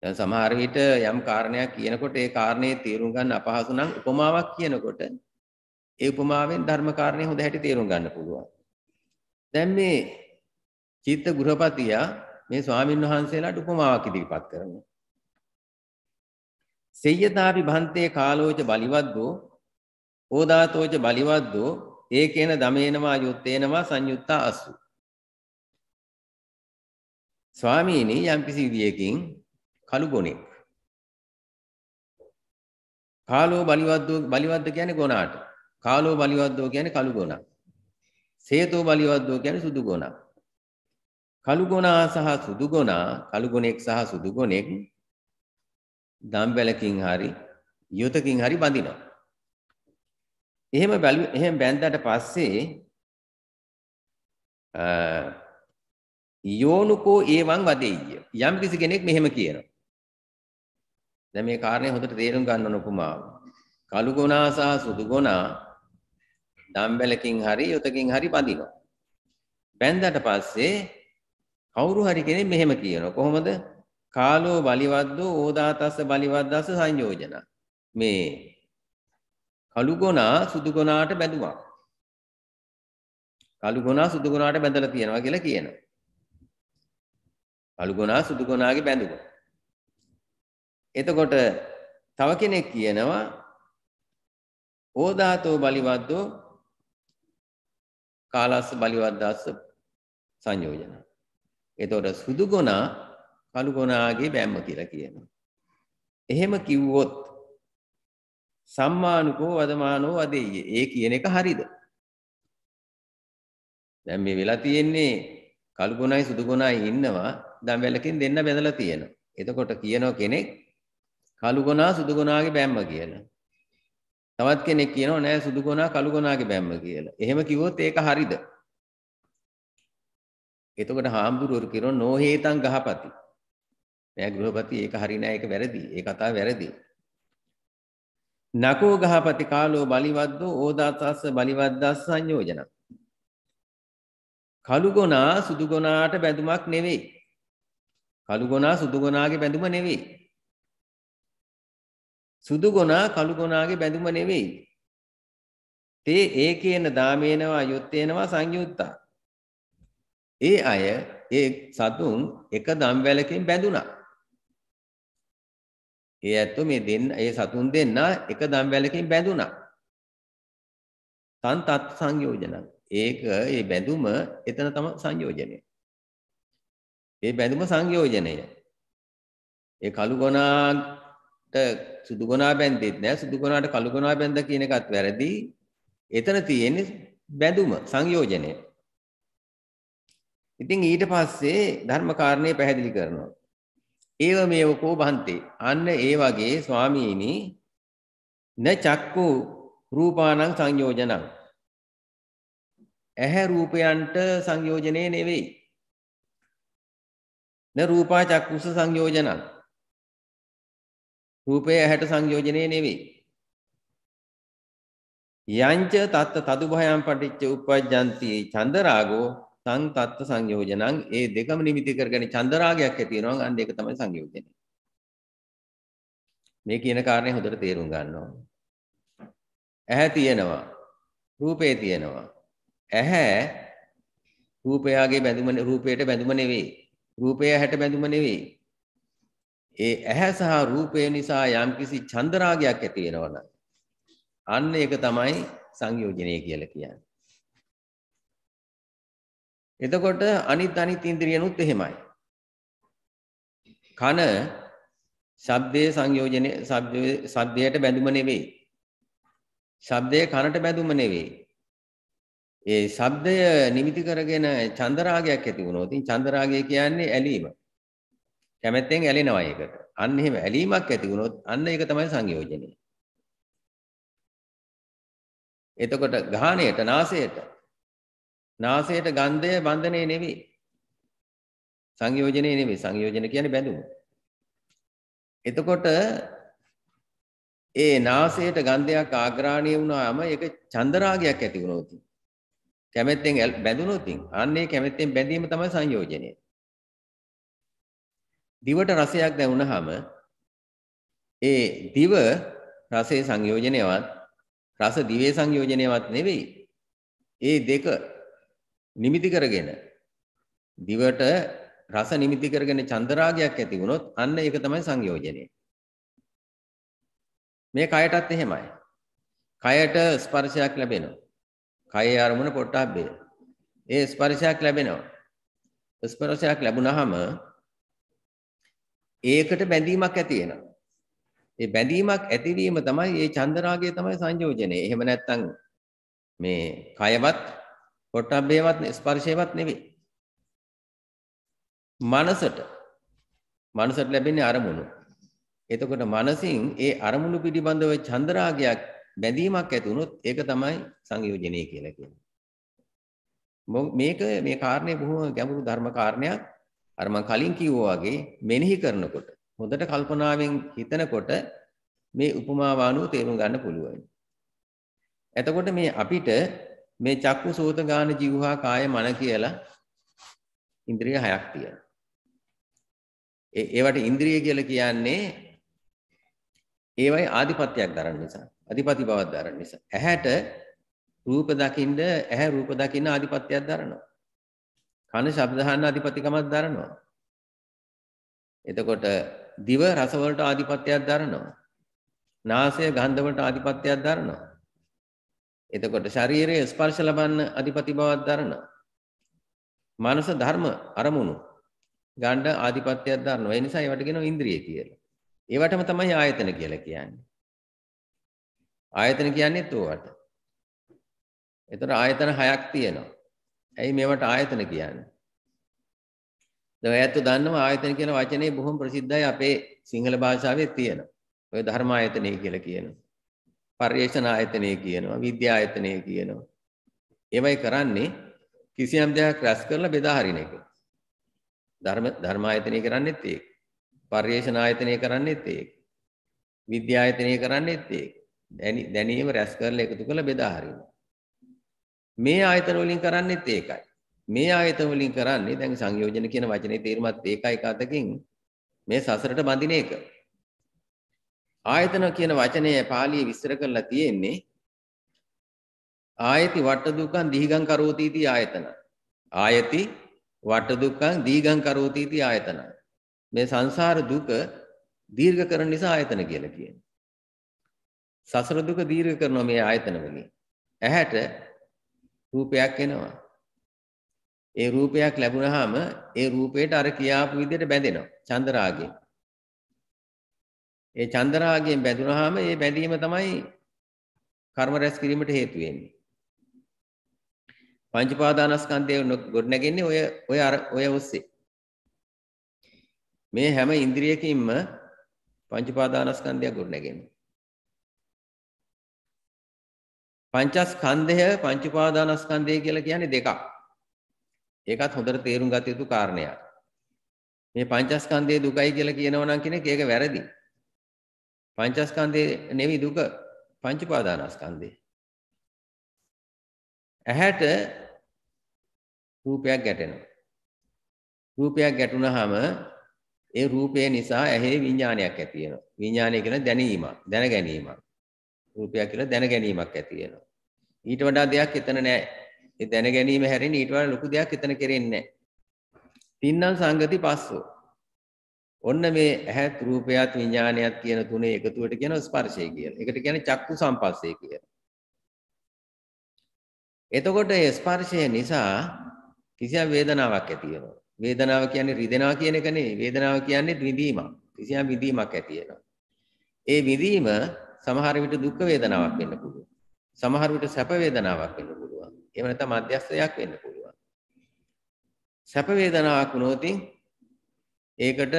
දැන් සමහර විට යම් කාරණයක් කියනකොට ඒ කාරණේ තේරුම් ගන්න අපහසු නම් උපමාවක් කියනකොට ඒ උපමාවෙන් ධර්මකාරණේ හොඳ හැටි තේරුම් ගන්න පුළුවන්. දැන් මේ චිත්ත ගෘහපතියා මේ ස්වාමින් වහන්සේලාට උපමාවක් ඉදිරිපත් කරනවා. සෙය්‍යතාපි භන්තේ කාලෝච බලිවද්දෝ ඕදාතෝච බලිවද්දෝ ඒකේන දමේනවා යුත්තේනවා සංයුත්තා අසු. ස්වාමීනි යම්කිසි විදියකින් කළු ගොනෙක් කාලෝ බලිවද්දෝ බලිවද්ද කියන්නේ ගොනාට. කාලෝ බලිවද්දෝ කියන්නේ කළු ගොනා. සේතෝ බලිවද්දෝ කියන්නේ සුදු ගොනා. කළුගුණා සහ සුදුගුණා කළුගුණෙක් සහ සුදුගුණෙක් දම්බැලකින් හරි යුතකින් හරි බඳිනවා. එහෙම බැලු එහෙම බැඳ တာ පස්සේ යෝනුකෝ ඒවං වදෙය්‍ය යම් කිසි කෙනෙක් මෙහෙම කියනවා දැන් මේ කාරණේ හොඳට තේරුම් ගන්න ඕන උපමාව කළු ගුණා සහ සුදු ගුණා දම්බැලකින් හරි යොතකින් හරි බඳිනවා බැඳ တာ පස්සේ කවුරු හරි කෙනෙක් මෙහෙම කියනවා කොහොමද කාලෝ බලිවද්දෝ ඕදාතස්ස බලිවද්දස්ස සංයෝජන මේ කළුගොනා සුදුගොනාට බැඳුමක් කළුගොනා සුදුගොනාට බැඳලා තියෙනවා කියලා කියනවා කළුගොනා සුදුගොනාගේ බැඳුම එතකොට තව කෙනෙක් කියනවා ඕදාතෝ බලිවද්දෝ කාලස්ස බලිවද්දස්ස සංයෝජනා එතකොට සුදු ගොනා කළු ගොනාගේ බැම්ම කියලා කියනවා. එහෙම කිව්වොත් සම්මානුකෝ වදමානෝ වදෙය්‍ය. ඒ කියන එක හරිද? දැන් මේ වෙලා තියෙන්නේ කළු ගොනායි සුදු ගොනායි ඉන්නවා. දඹැලකින් දෙන්න බැඳලා තියෙනවා. එතකොට කියනවා කෙනෙක් කළු ගොනා සුදු ගොනාගේ බැම්ම කියලා. තවත් කෙනෙක් කියනවා නෑ සුදු ගොනා කළු ගොනාගේ බැම්ම කියලා. එහෙම කිව්වොත් ඒක හරිද? එතකොට හාමුදුරුවෝ කියනවා නෝ හේතං ගහපති. නෑ ගෘහපති ඒක හරි නෑ ඒක වැරදි. ඒ කතාව වැරදි. නකෝ ගහපති කාලෝ බලිවද්දෝ ඕදාතස්ස බලිවද්දස්ස සංයෝජන. කළුගොනා සුදුගොනාට බැඳුමක් නෙවෙයි. කළුගොනා සුදුගොනාගේ බැඳුම නෙවෙයි. සුදුගොනා කළුගොනාගේ බැඳුම නෙවෙයි. තේ ඒකේන දාමේනවා යොත්තේනවා සංයුත්තා ඒ අය ඒ සතුන් එක දම්වැලකින් බැඳුණා. ඒ ඇත්තෝ මේ දෙන්න ඒ සතුන් දෙන්නා එක දම්වැලකින් බැඳුණා. තන් තත් සංයෝජනං. ඒක ඒ බැඳුම එතන තම සංයෝජනය. ඒ බැඳුම සංයෝජනය. ඒ කළු ගොනාට සුදු ගොනා බැඳෙත් නෑ සුදු ගොනාට කළු ගොනා බැඳ කියන එකත් වැරදි. එතන තියෙන්නේ බැඳුම සංයෝජනය. ඉතින් ඊට පස්සේ ධර්මකාරණේ පැහැදිලි කරනවා. ඒව මේවකෝ බන්තේ. අන්න ඒ වගේ ස්වාමීනි න චක්කු රූපානං සංයෝජනං. ඇහැ රූපයන්ට සංයෝජනේ නෙවෙයි. න රූපා චක්කුස සංයෝජනං. රූපය ඇහැට සංයෝජනේ නෙවෙයි. යංච තත්ත තදුභයම් පටිච්ච උපජ්ජන්ති චන්දරාගෝ සංතත්ත සංයෝජනං ඒ දෙකම නිමිති කරගෙන චන්දරාගයක් ඇති වෙනවා අන්න ඒක තමයි සංයෝජනය. මේ කියන කාරණේ හොඳට තේරුම් ගන්න ඕන. ඇහැ තියෙනවා. රූපේ තියෙනවා. ඇහැ රූපයාගේ බැඳුම රූපයට බැඳුම නෙවෙයි. රූපය ඇහැට බැඳුම නෙවෙයි. ඒ ඇහැ සහ රූපය නිසා යම්කිසි චන්දරාගයක් ඇති වෙනවනම් අන්න ඒක තමයි සංයෝජනය කියලා කියන්නේ. එතකොට අනිත් අනිත් ඉන්ද්‍රියනුත් එහෙමයි. කන ශබ්දයේ සංයෝජනේ ශබ්දයට බැඳුම නෙවෙයි. ශබ්දයේ කනට බැඳුම නෙවෙයි. ඒ ශබ්දය නිමිති කරගෙන චන්දරාගයක් ඇති වුණොත්, ඉතින් චන්දරාගය කියන්නේ ඇලීම. කැමැත්තෙන් ඇලෙනවා ඒකට. අන්න එහෙම ඇලීමක් ඇති වුණොත් අන්න ඒක තමයි සංයෝජනේ. එතකොට ගාහණයට, නාසයට නාසයට ගන්ධය බන්ධනේ නෙවෙයි. සංයෝජනේ නෙවෙයි. සංයෝජන කියන්නේ බැඳුම. එතකොට ඒ නාසයට ගන්ධයක් ආග්‍රාණය වුණාම ඒක චන්දරාගයක් ඇති වුණොත් කැමැත්තෙන් බැඳුනොත් අන්නේ කැමැත්තෙන් බැඳීම තමයි සංයෝජනය. දිවට රසයක් දැනුණාම ඒ දිව රසයේ සංයෝජනයවත් රස දිවේ සංයෝජනයවත් නෙවෙයි. ඒ දෙක නිමිති කරගෙන දිවට රස නිමිති කරගෙන චන්දරාගයක් ඇති වුණොත් අන්න ඒක තමයි සංයෝජනය. මේ කයටත් එහෙමයි. කයට ස්පර්ශයක් ලැබෙනවා. කයේ අරමුණ පොට්ටබ්බේ. ඒ ස්පර්ශයක් ලැබෙනවා. ස්පර්ශයක් ලැබුණාම ඒකට බැඳීමක් ඇති වෙනවා. ඒ බැඳීමක් ඇතිවීම තමයි මේ චන්දරාගය තමයි සංයෝජනේ. එහෙම නැත්නම් මේ කයවත් පොට්ටබ්බේවත් ස්පර්ශේවත් නෙවෙයි. මනසට මනසට ලැබෙන්නේ අරමුණු. එතකොට මනසින් ඒ අරමුණු පිළිබඳව චන්ද්‍රාගයක් බැඳීමක් ඇති වුණොත් ඒක තමයි සංයෝජනය කියලා කියන්නේ. මේක මේ කාරණේ බොහොම ගැඹුරු ධර්ම කාරණයක්. අර මම කලින් කිව්වා වගේ මෙනෙහි කරනකොට හොඳට කල්පනාවෙන් හිතනකොට මේ උපමාව අනුව තේරුම් ගන්න පුළුවන්. එතකොට මේ අපිට මේ චක්කු සෝත ගාන ජීවහා කාය මන කියලා ඉන්ද්‍රිය හයක් තියෙනවා. ඒ ඒවට ඉන්ද්‍රිය කියලා කියන්නේ ඒවයි ආධිපත්‍යයක් දරන නිසා. අධිපති බවක් දරන නිසා. ඇහැට රූප දකින්න ඇහැ රූප දකින්න ආධිපත්‍යයක් දරනවා. කන ශබ්ද අහන්න ආධිපතිකමක් දරනවා. එතකොට දිව රස වලට ආධිපත්‍යයක් දරනවා. නාසය ගන්ධ වලට ආධිපත්‍යයක් දරනවා. එතකොට ශරීරයේ ස්පර්ශ ලබන්න අධිපති බවක් දරනවා. මනස ධර්ම අරමුණු ගණ්ඩ ආධිපත්‍යයක් දරනවා. ඒ නිසා ඒවට කියනවා ඉන්ද්‍රිය කියලා. ඒවටම තමයි ආයතන කියලා කියන්නේ. ආයතන කියන්නේත් ඕවට. එතකොට ආයතන හයක් තියෙනවා. ඇයි මේවට ආයතන කියන්නේ? දැන් ඔයත් දන්නවා ආයතන කියන වචනේ බොහොම ප්‍රසිද්ධයි අපේ සිංහල භාෂාවේ තියෙනවා. ඔය ධර්ම ආයතනය කියලා කියනවා. පර්යේෂණ ආයතනය කියනවා විද්‍යා ආයතනය කියනවා ඒවයි කරන්නේ කිසියම් දෙයක් රැස් කරලා බෙදා හරින එක ධර්ම ධර්ම ආයතනය කරන්නේත් ඒක පර්යේෂණ ආයතනය කරන්නේත් ඒක විද්‍යා ආයතනය කරන්නේත් ඒක දැනීම රැස් කරලා එකතු කරලා බෙදා හරින මේ ආයතන වලින් කරන්නේත් ඒකයි මේ ආයතන වලින් කරන්නේ දැන් සංයෝජන කියන වචනේ තේරුමත් ඒකයි කතකින් මේ සසරට බඳින එක ආයතන කියන වචනය පාලිය විස්තර කරලා තියෙන්නේ ආයති වට දුකන් දීගං කරෝති इति ආයතන. ආයති වට දුක්ඛං දීගං කරෝති इति ආයතන. මේ සංසාර දුක දීර්ඝ කරන නිසා ආයතන කියලා කියන්නේ. සසර දුක දීර්ඝ කරනවා මේ ආයතන වලින්. ඇහැට රූපයක් එනවා. ඒ රූපයක් ලැබුණාම ඒ රූපයට අර කියාපු විදිහට බැඳෙනවා. චන්දරාගේ. ඒ චන්දරාගයෙන් බැඳුනහම ඒ බැඳීම තමයි කර්ම රැස් කිරීමට හේතු වෙන්නේ. පංචපාදානස්කන්ධය ගොඩනැගෙන්නේ ඔය ඔය අර ඔය ඔස්සේ. මේ හැම ඉන්ද්‍රියකින්ම පංචපාදානස්කන්ධය ගොඩනැගෙන්නේ. පංචස්කන්ධය පංචපාදානස්කන්ධය කියලා කියන්නේ දෙකක්. ඒකත් හොඳට තේරුම් ගත යුතු කාරණයක්. මේ පංචස්කන්ධයේ දුකයි කියලා කියනවා නම් කෙනෙක් ඒක වැරදි. පංචස්කන්ධේ නෙවෙයි දුක පංච උපාදානස්කන්ධේ. ඇහැට රූපයක් ගැටෙනවා. රූපයක් ගැටුනහම ඒ රූපය නිසා ඇහි විඥානයක් ඇති වෙනවා. විඥානය කියලා දැනීමක්, දැන ගැනීමක්. රූපයක් කියලා දැන ගැනීමක් ඇති වෙනවා. ඊට වඩා දෙයක් එතන නැහැ. ඒ දැන ගැනීම හැරෙන්නේ ඊට වඩා ලොකු දෙයක් එතන කෙරෙන්නේ නැහැ. තින්නම් සංගති පස්සෝ ඔන්න මේ ඇහත් රූපයත් විඥානයත් කියන තුනේ එකතුවට කියන ස්පර්ශය කියලා. ඒකට කියන්නේ චක්කු සම්පස්සේ කියලා. එතකොට මේ ස්පර්ශය නිසා කිසියම් වේදනාවක් ඇති වෙනවා. වේදනාව කියන්නේ රිදෙනවා කියන එක නෙවෙයි. වේදනාව කියන්නේ විඳීමක්. කිසියම් විඳීමක් ඇති වෙනවා. ඒ විඳීම සමහර විට දුක් වේදනාවක් වෙන්න පුළුවන්. සමහර විට සැප වේදනාවක් වෙන්න පුළුවන්. එහෙම නැත්නම් මධ්‍යස්ථයක් වෙන්න පුළුවන්. සැප වේදනාවක් වුණොත් ඒකට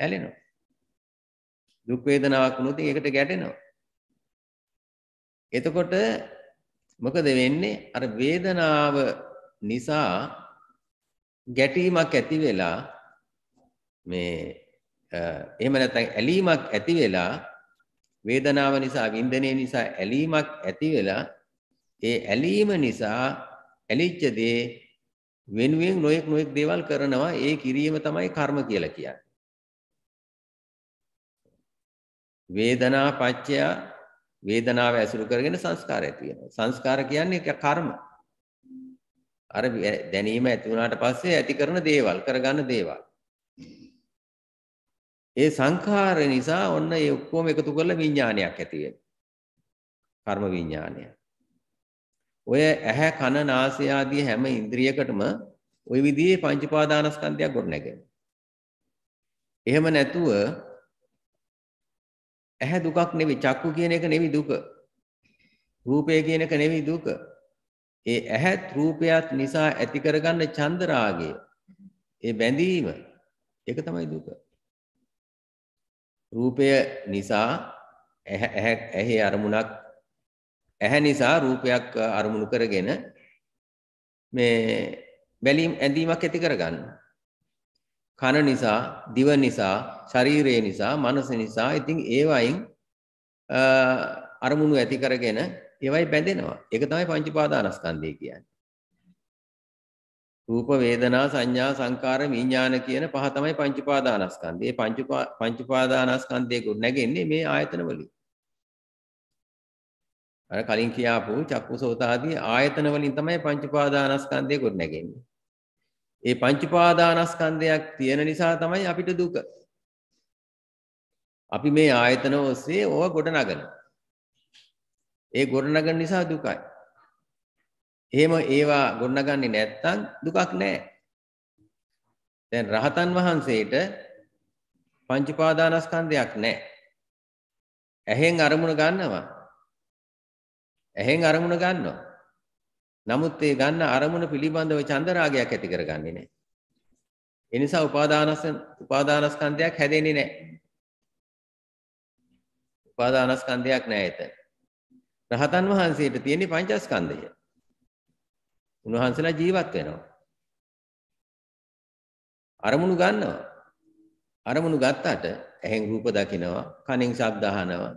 ඇලෙනවා. දුක් වේදනාවක් වුණොත් ඒකට ගැටෙනවා. එතකොට මොකද වෙන්නේ? අර වේදනාව නිසා ගැටීමක් ඇති වෙලා මේ එහෙම නැත්නම් ඇලීමක් ඇති වෙලා වේදනාව නිසා වින්දනය නිසා ඇලීමක් ඇති වෙලා ඒ ඇලීම නිසා ඇලිච්ච දේ වෙනුවෙන් නොයෙක් නොයෙක් දේවල් කරනවා ඒ කිරීම තමයි කර්ම කියලා කියන්නේ. වේදනා පත්‍ය වේදනාව ඇසුරු කරගෙන සංස්කාරය තියෙනවා. සංස්කාර කියන්නේ කර්ම. අර දැනීම ඇති වුණාට පස්සේ ඇති කරන දේවල්, කරගන්න දේවල්. ඒ සංඛාර නිසා ඔන්න ඒ ඔක්කොම එකතු කරලා විඥානයක් ඇති වෙනවා. කර්ම විඥානයක්. ඔය ඇහැ කන නාසය ආදී හැම ඉන්ද්‍රියකටම ওই විදිහේ පංච උපාදානස්කන්ධයක් ගොඩනැගෙනවා. එහෙම නැතුව ඇහැ දුකක් නෙවෙයි චක්කු කියන එක නෙවෙයි දුක. රූපය කියන එක නෙවෙයි දුක. ඒ ඇහත් රූපයත් නිසා ඇති කරගන්න චන්දරාගය ඒ බැඳීම ඒක තමයි දුක. රූපය නිසා ඇහැ ඇහි අරමුණක් ඇහැ නිසා රූපයක් අරමුණු කරගෙන මේ බැලීම් ඇඳීමක් ඇති කරගන්න. කන නිසා, දිව නිසා, ශරීරය නිසා, මනස නිසා ඉතින් ඒවයින් අරමුණු ඇති කරගෙන ඒවයි බැඳෙනවා. ඒක තමයි පංචපාදානස්කන්ධය කියන්නේ. රූප වේදනා සංඥා සංකාර විඥාන කියන පහ තමයි පංචපාදානස්කන්ධය. මේ පංචපාදානස්කන්ධයේ ගොඩ නැගෙන්නේ මේ ආයතන වලින්. අර කලින් කියාපු චක්කුසෝතාදී ආයතන වලින් තමයි පංච උපාදානස්කන්ධය ගොඩනැගෙන්නේ. ඒ පංච උපාදානස්කන්ධයක් තියෙන නිසා තමයි අපිට දුක. අපි මේ ආයතන ඔස්සේ ඕව ගොඩනගන. ඒ ගොඩනගන නිසා දුකයි. එහෙම ඒවා ගොඩනගන්නේ නැත්නම් දුකක් නැහැ. දැන් රහතන් වහන්සේට පංච උපාදානස්කන්ධයක් නැහැ. ඇහෙන් අරමුණ ගන්නවා. ඇහෙන් අරමුණ ගන්නවා. නමුත් ඒ ගන්න අරමුණ පිළිබඳව චන්දරාගයක් ඇති කරගන්නේ නැහැ. ඒ නිසා උපාදානස් උපාදානස්කන්ධයක් හැදෙන්නේ නැහැ. උපාදානස්කන්ධයක් නැහැ එතන. රහතන් වහන්සේට තියෙන පංචස්කන්ධය. උන්වහන්සේලා ජීවත් වෙනවා. අරමුණු ගන්නවා. අරමුණු ගත්තට ඇහෙන් රූප දකිනවා, කනෙන් ශබ්ද අහනවා,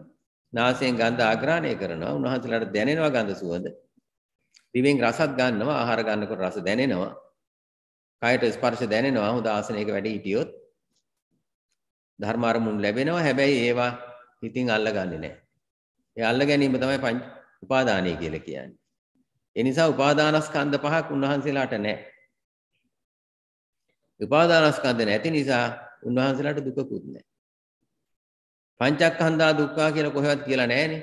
නාසයෙන් ගඳ ආග්‍රහණය කරනවා උන්වහන්සේලාට දැනෙනවා ගඳ සුවඳ දිවෙන් රසත් ගන්නවා ආහාර ගන්නකොට රස දැනෙනවා කයට ස්පර්ශ දැනෙනවා හොඳ ආසනයක වැඩ හිටියොත් ධර්මාරමුණු ලැබෙනවා හැබැයි ඒවා හිතින් අල්ලගන්නේ නැහැ ඒ අල්ල ගැනීම තමයි පංච උපාදානය කියලා කියන්නේ ඒ නිසා උපාදානස්කන්ධ පහක් උන්වහන්සේලාට නැහැ උපාදානස්කන්ධ නැති නිසා උන්වහන්සේලාට දුකකුත් නැහැ පංචක්ඛන්දා දුක්ඛා කියලා කොහෙවත් කියලා නැහැනේ.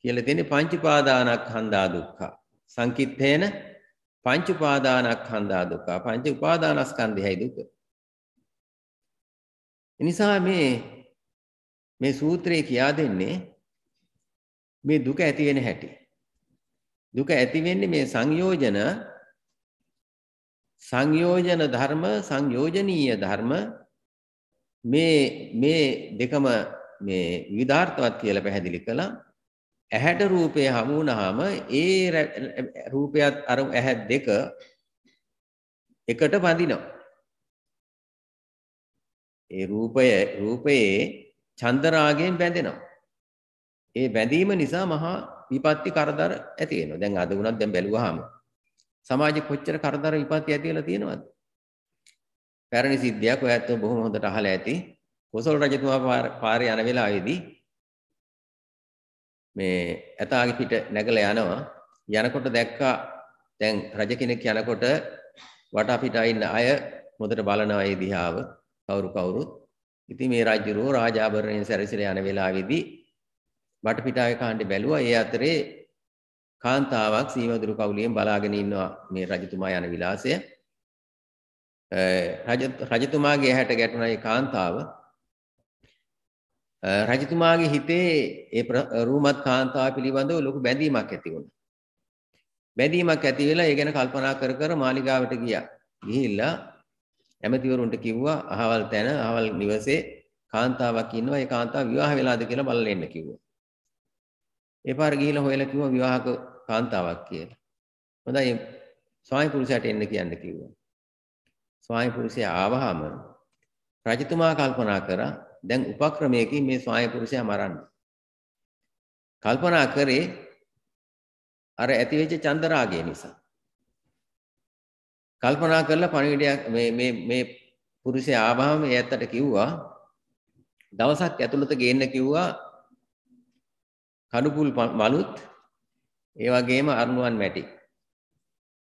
කියලා තියෙන්නේ පංච උපාදානක්ඛන්දා දුක්ඛා. සංකිට්ඨේන පංච උපාදානක්ඛන්දා දුක්ඛා. පංච උපාදානස්කන්ධයයි දුක. එනිසා මේ මේ සූත්‍රයේ කියා දෙන්නේ මේ දුක ඇති වෙන හැටි. දුක ඇති වෙන්නේ මේ සංයෝජන සංයෝජන ධර්ම සංයෝජනීය ධර්ම මේ මේ දෙකම මේ විවිධාර්ථවත් කියලා පැහැදිලි කළා. ඇහැට රූපය හමු වුණාම ඒ රූපයත් අර ඇහැ දෙක එකට බඳිනවා. ඒ රූපය රූපයේ චන්දරාගයෙන් බැඳෙනවා. ඒ බැඳීම නිසා මහා විපත්ති කරදර ඇති වෙනවා. දැන් අද වුණත් දැන් බැලුවාම සමාජෙ කොච්චර කරදර විපත්ති ඇති වෙලා තියෙනවද? පැරණි සිද්ධියක් ඔයත් බොහොම හොඳට අහලා ඇති. කොසල් රජතුමා පාරේ යන වෙලාවේදී මේ ඇතාගේ පිට නැගලා යනවා. යනකොට දැක්කා දැන් රජ කෙනෙක් යනකොට වටා පිටා ඉන්න අය හොඳට බලනවා ඒ දිහාව කවුරු කවුරුත්. ඉතින් මේ රජුරෝ රාජාභරණයෙන් සැරසිලා යන වෙලාවේදී වට පිටාවේ කාණ්ඩේ බැලුවා. ඒ අතරේ කාන්තාවක් සීමදුරු කවුලියෙන් බලාගෙන ඉන්නවා මේ රජතුමා යන විලාසය. රජතුමාගේ හැට ගැටුණයි කාන්තාව රජතුමාගේ හිතේ ඒ රූමත් කාන්තාව පිළිබඳව ලොකු බැඳීමක් ඇති වුණා. බැඳීමක් ඇති වෙලා ඒ ගැන කල්පනා කර කර මාලිගාවට ගියා. ගිහිල්ලා ඇමතිවරුන්ට කිව්වා අහවල් තැන අහවල් නිවසේ කාන්තාවක් ඉන්නවා ඒ කාන්තාව විවාහ වෙලාද කියලා බලලා එන්න කිව්වා. ඒ පාර ගිහිල්ලා හොයලා කිව්වා විවාහක කාන්තාවක් කියලා. හොඳයි ස්වාමි පුරුෂයාට එන්න කියන්න කිව්වා. ස්වාමි පුරුෂයා ආවහම රජතුමා කල්පනා කරා දැන් උපක්‍රමයකින් මේ ස්වාමි පුරුෂයා මරන්න. කල්පනා කරේ අර ඇතිවෙච්ච චන්දරාගය නිසා. කල්පනා කරලා පණිවිඩයක් මේ මේ මේ පුරුෂයා ආවහම ඒ ඇත්තට කිව්වා දවසක් ඇතුළත ගේන්න කිව්වා කඩුපුල් මලුත් ඒ වගේම අරුණුවන් මැටි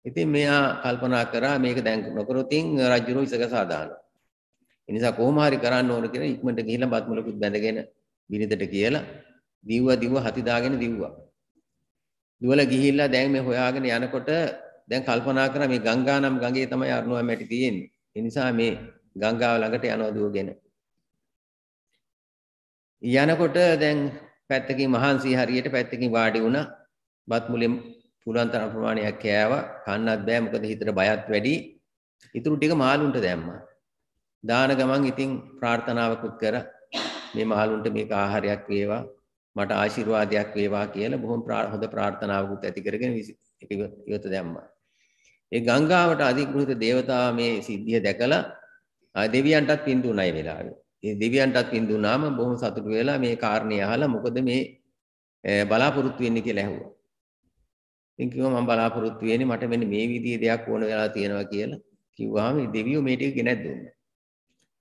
ඉතින් මෙයා කල්පනා කරා මේක දැන් නොකරොතින් රජුරෝ ඉසකසා දානවා. ඒ නිසා කොහොම හරි කරන්න ඕන කියලා ඉක්මනට ගිහිල්ලා බත්මුලකුත් බැඳගෙන විනිතට කියලා දිව්වා දිව්වා හති දාගෙන දිව්වා. දුවලා ගිහිල්ලා දැන් මේ හොයාගෙන යනකොට දැන් කල්පනා කරා මේ ගංගා නම් ගඟේ තමයි අරුණුව මැටි තියෙන්නේ. ඒ නිසා මේ ගංගාව ළඟට යනවා දුවගෙන. යනකොට දැන් පැත්තකින් මහන්සි හරියට පැත්තකින් වාඩි වුණා. බත්මුලෙන් පුළුවන් තරම් ප්‍රමාණයක් කෑවා. කන්නත් බෑ මොකද හිතට බයත් වැඩි. ඉතුරු ටික මාළුන්ට දැම්මා. දාන ගමන් ඉතින් ප්‍රාර්ථනාවකුත් කරා මේ මාළුන්ට මේක ආහාරයක් වේවා මට ආශිර්වාදයක් වේවා කියලා බොහොම හොඳ ප්‍රාර්ථනාවකුත් ඇති කරගෙන ඉවත දැම්මා. ඒ ගංගාවට අධිග්‍රහිත දේවතාවා මේ සිද්ධිය දැකලා ආ දෙවියන්ටත් පින් දුන්නා ඒ වෙලාවේ. ඒ දෙවියන්ටත් පින් දුන්නාම බොහොම සතුටු වෙලා මේ කාරණේ අහලා මොකද මේ බලාපොරොත්තු වෙන්නේ කියලා ඇහුවා. ඉතින් කිව්වා මම බලාපොරොත්තු වෙන්නේ මට මෙන්න මේ විදිහේ දෙයක් ඕන වෙලා තියෙනවා කියලා කිව්වාම දෙවියෝ මේ ටික ගෙනත් දුන්නා.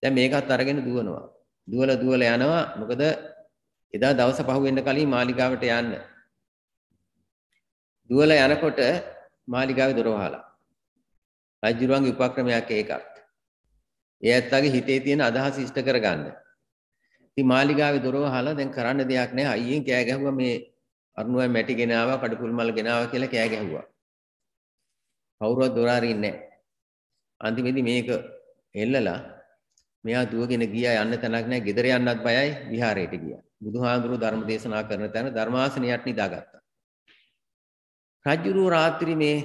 දැන් මේකත් අරගෙන දුවනවා. දුවලා දුවලා යනවා. මොකද එදා දවස පහුවෙන්න කලින් මාලිගාවට යන්න. දුවලා යනකොට මාලිගාවේ දොර වහලා. රජුරුවන්ගේ උපක්‍රමයක් ඒකක්. ඒ ඇත්තගේ හිතේ තියෙන අදහස ඉෂ්ට කරගන්න. ඉතින් මාලිගාවේ දොර වහලා දැන් කරන්න දෙයක් නැහැ. අයියෙන් කෑ ගැහුවා මේ අරුණුවයි මැටි ගෙනාවා කඩුකුල් මල් ගෙනාවා කියලා කෑ ගැහුවා. කවුරුවත් දොර අරින්නේ නැහැ. අන්තිමේදී මේක එල්ලලා මෙයා දුවගෙන ගියා යන්න තැනක් නැහැ. ගෙදර යන්නත් බයයි විහාරයට ගියා. බුදුහාඳුරු ධර්ම දේශනා කරන තැන ධර්මාසනයට නිදාගත්තා. රජුරු රාත්‍රී මේ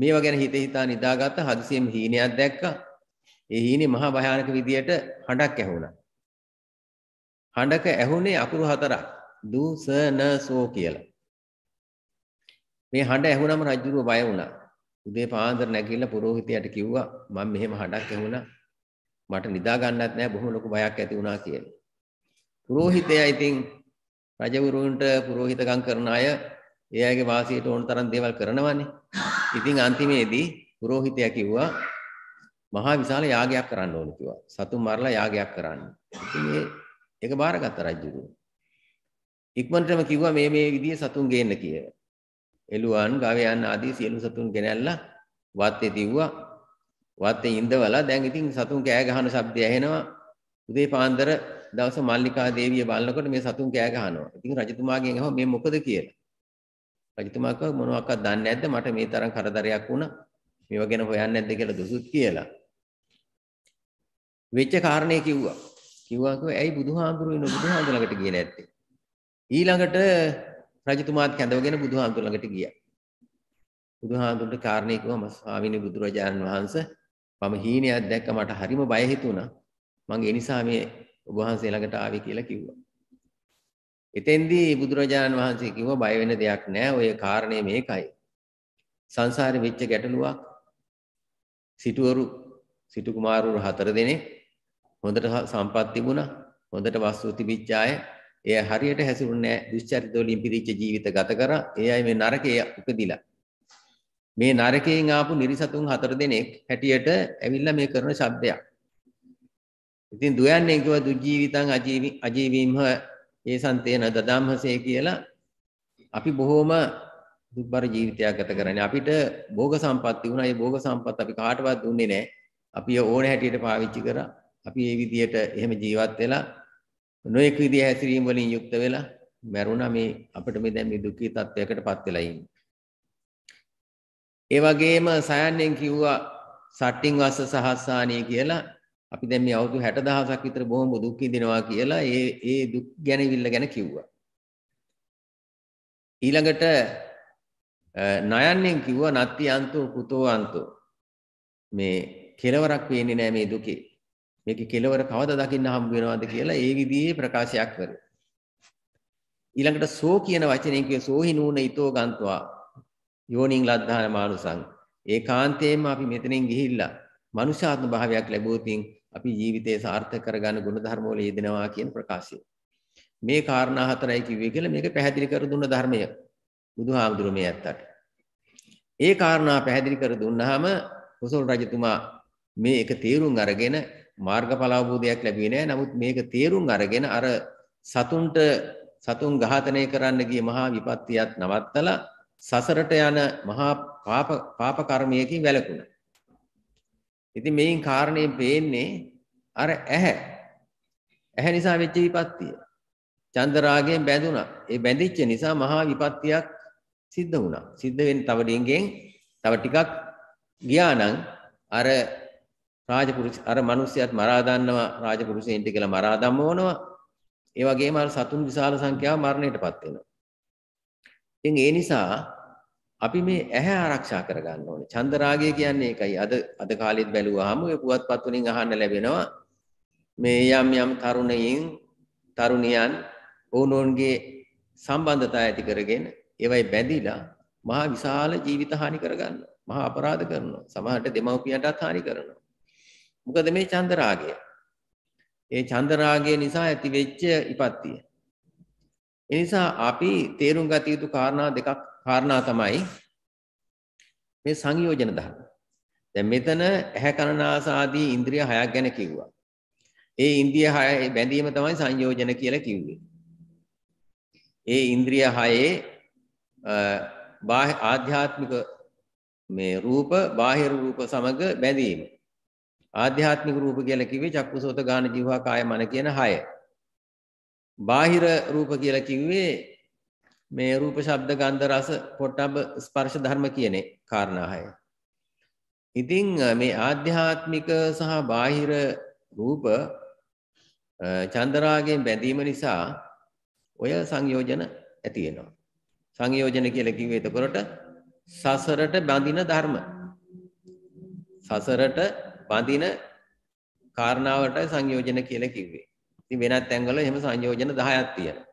මේවා ගැන හිත හිතා නිදාගත්ත හදිසියෙම හීනයක් දැක්කා. ඒ හීනේ මහා භයානක විදියට හඬක් ඇහුණා. හඬක ඇහුනේ අකුරු හතරක්. දූසනසෝ කියලා. මේ හඬ ඇහුනම රජුරුව බය වුණා. උදේ පාන්දර නැගිලා පුරෝහිතයාට කිව්වා මම මෙහෙම හඬක් ඇහුණා. මට නිදා ගන්නත් නැහැ බොහොම ලොකු බයක් ඇති වුණා කියලා. පුරෝහිතයා ඉතින් රජවරුන්ට පුරෝහිතකම් කරන අය ඒ අයගේ වාසියට ඕන තරම් දේවල් කරනවානේ. ඉතින් අන්තිමේදී පුරෝහිතයා කිව්වා මහා විශාල යාගයක් කරන්න ඕන කිව්වා. සතුන් මරලා යාගයක් කරන්න. ඉතින් ඒක බාරගත්ත රජුරුවෝ. ඉක්මනටම කිව්වා මේ මේ විදිහේ සතුන් ගේන්න කියලා. එළුවන්, ගවයන් ආදී සියලු සතුන් ගෙනල්ලා වත්තේ තිව්වා. වත්තේ ඉඳවලා දැන් ඉතින් සතුන් කෑ ගහන ශබ්දය ඇහෙනවා. උදේ පාන්දර දවස මල්ලිකා දේවිය බලනකොට මේ සතුන් කෑ ගහනවා. ඉතින් රජතුමාගෙන් අහුවා මේ මොකද කියලා. රජතුමා කිව්වා මොනවාක්වත් දන්නේ නැද්ද මට මේ තරම් කරදරයක් වුණා. මේව ගැන හොයන්නේ නැද්ද කියලා දුසුත් කියලා. වෙච්ච කාරණේ කිව්වා. කිව්වා කිව්වා ඇයි බුදුහාඳුරු වෙන බුදුහාඳුනකට ගියේ නැත්තේ? ඊළඟට රජතුමාත් කැඳවගෙන බුදුහාමුදුර ළඟට ගියා. බුදුහාමුදුරට කාරණේ කිව්වා ස්වාමීනි බුදුරජාණන් වහන්සේ මම හීනයක් දැක්ක මට හරිම බය හිතුණා. මම ඒ නිසා මේ ඔබ වහන්සේ ළඟට ආවේ කියලා කිව්වා. එතෙන්දී බුදුරජාණන් වහන්සේ කිව්වා බය වෙන දෙයක් නැහැ. ඔය කාරණේ මේකයි. සංසාරේ වෙච්ච ගැටලුවක් සිටවරු සිටු කුමාරවරු හතර දෙනෙක් හොඳට සම්පත් තිබුණා. හොඳට වස්තු තිබිච්ච අය එය හරියට හැසිරුන්නේ නැහැ. දුස්චරිතවලින් පිරිච්ච ජීවිත ගත කරා. ඒ අය මේ නරකයේ උපදිලා. මේ නරකයෙන් ආපු නිරිසතුන් හතර දෙනෙක් හැටියට ඇවිල්ලා මේ කරන ශබ්දයක්. ඉතින් දුයන්නේ කිව්ව දුජීවිතං අජීවි අජීවීම්හ ඒ සන්තේන දදම්හසේ කියලා අපි බොහෝම දුක්බර ජීවිතයක් ගත කරන්නේ. අපිට භෝග සම්පත් වුණා. ඒ භෝග සම්පත් අපි කාටවත් දුන්නේ නැහැ. අපි ඕන හැටියට පාවිච්චි කරා. අපි ඒ විදියට එහෙම ජීවත් වෙලා නොයෙක් විදිහ හැසිරීම් වලින් යුක්ත වෙලා මැරුණා මේ අපිට මේ දැන් මේ දුකී තත්වයකට පත් වෙලා ඉන්නේ. ඒ වගේම සයන්යෙන් කිව්වා සට්ටින් වස්ස සහස්සානිය කියලා අපි දැන් මේ අවුරුදු 60000ක් විතර බොහොම දුක් විඳිනවා කියලා ඒ ඒ දුක් ගැනවිල්ල ගැන කිව්වා. ඊළඟට නයන්යෙන් කිව්වා නත්ති අන්තෝ කුතෝ අන්තෝ මේ කෙලවරක් වෙන්නේ නැහැ මේ දුකේ. මේකේ කෙලවර කවද දකින්න හම්බ වෙනවද කියලා ඒ විදිහේ ප්‍රකාශයක් කරනවා. ඊළඟට සෝ කියන වචනයෙන් කිය සෝහි නූන ඊතෝ ගන්තවා යෝනින් ලද්ධාන මානුසං ඒකාන්තයෙන්ම අපි මෙතනින් ගිහිල්ලා මනුෂ්‍යාත්ම භාවයක් ලැබුවොත් අපි ජීවිතේ සාර්ථක කරගන්න ගුණධර්ම වල යෙදෙනවා කියන ප්‍රකාශය. මේ කාරණා හතරයි කිව්වේ කියලා මේක පැහැදිලි කර දුන්න ධර්මය. බුදුහාමුදුරුව මේ ඇත්තට. ඒ කාරණා පැහැදිලි කර දුන්නාම කුසල් රජතුමා මේ එක තීරුම් අරගෙන මාර්ගඵල අවබෝධයක් ලැබුවේ නැහැ. නමුත් මේක තේරුම් අරගෙන අර සතුන්ට සතුන් ඝාතනය කරන්න ගිය මහා විපත්තියත් නවත්තලා සසරට යන මහා පාප පාප කර්මයකින් වැළකුණා. ඉතින් මේන් කාරණේ පේන්නේ අර ඇහැ. ඇහැ නිසා වෙච්ච විපත්තිය. චන්දරාගයෙන් බැඳුණා. ඒ බැඳිච්ච නිසා මහා විපත්තියක් සිද්ධ වුණා. සිද්ධ වෙන්න තව ඩිංගෙන් තව ටිකක් ගියා නම් අර රාජපුරුෂ අර මිනිස්සයත් මරා දන්නවා රාජපුරුෂයන්ට කියලා මරා දමවනවා. ඒ වගේම අර සතුන් විශාල සංඛ්‍යාව මරණයටපත් වෙනවා. ඉතින් ඒ නිසා අපි මේ ඇහැ ආරක්ෂා කරගන්න ඕනේ. චන්ද රාගය කියන්නේ ඒකයි. අද අද කාලෙත් බැලුවාම ඔය පුවත්පත් වලින් අහන්න ලැබෙනවා මේ යම් යම් තරුණයින් තරුණියන් ඕනෝන්ගේ සම්බන්ධතා ඇති කරගෙන ඒවයි බැඳිලා මහා විශාල ජීවිත හානි කරගන්නවා. මහා අපරාධ කරනවා. සමහරට දෙමව්පියන්ටත් හානි කරනවා. මොකද මේ චන්ද රාගය. ඒ චන්ද රාගය නිසා ඇතිවෙච්ච ඉපත්තිය. ඒ නිසා අපි තේරුම් ගත යුතු කාරණා දෙකක් කාරණා තමයි මේ සංයෝජන ධර්ම. දැන් මෙතන ඇහැ කන නාස ආදී ඉන්ද්‍රිය හයක් ගැන කිව්වා. ඒ ඉන්ද්‍රිය හය බැඳීම තමයි සංයෝජන කියලා කිව්වේ. ඒ ඉන්ද්‍රිය හයේ ආධ්‍යාත්මික මේ රූප බාහිර රූප සමග බැඳීම. ආධ්‍යාත්මික රූප කියලා කිව්වේ චක්කුසෝත ගාන ජීවහා කාය මන කියන හය. බාහිර රූප කියලා කිව්වේ මේ රූප ශබ්ද ගන්ධ රස පොට්ටබ්බ ස්පර්ශ ධර්ම කියනේ කාරණා හය. ඉතින් මේ ආධ්‍යාත්මික සහ බාහිර රූප චන්දරාගයෙන් බැඳීම නිසා ඔය සංයෝජන ඇති වෙනවා. සංයෝජන කියලා කිව්වේ එතකොට සසරට බැඳින ධර්ම. සසරට බඳින කාරණාවට සංයෝජන කියලා කිව්වේ. ඉතින් වෙනත් තැන්වල එහෙම සංයෝජන 10ක් තියෙනවා.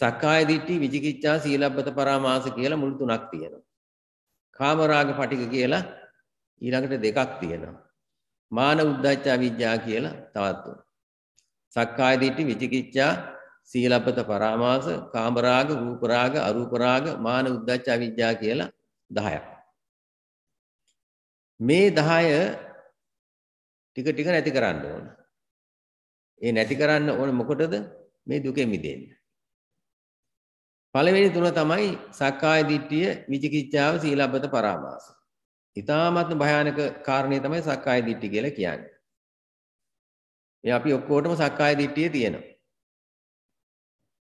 සක්කාය දිට්ඨි විචිකිච්ඡා සීලබ්බත පරාමාස කියලා මුළු තුනක් තියෙනවා. කාමරාග පටික කියලා ඊළඟට දෙකක් තියෙනවා. මාන උද්දච්ච අවිජ්ජා කියලා තවත් තුනක්. සක්කාය දිට්ඨි විචිකිච්ඡා සීලබ්බත පරාමාස කාමරාග රූපරාග අරූපරාග මාන උද්දච්ච අවිජ්ජා කියලා 10ක්. මේ 10 ටික ටික නැති කරන්න ඕන. ඒ නැති කරන්න ඕන මොකටද? මේ දුකෙන් මිදෙන්න. පළවෙනි තුන තමයි සක්කාය දිට්ඨිය, විචිකිච්ඡාව, සීලබ්බත පරාමාස. ඊ타මත්ම භයානක කාරණේ තමයි සක්කාය දිට්ඨිය කියලා කියන්නේ. මේ අපි ඔක්කොටම සක්කාය දිට්ඨිය තියෙනවා.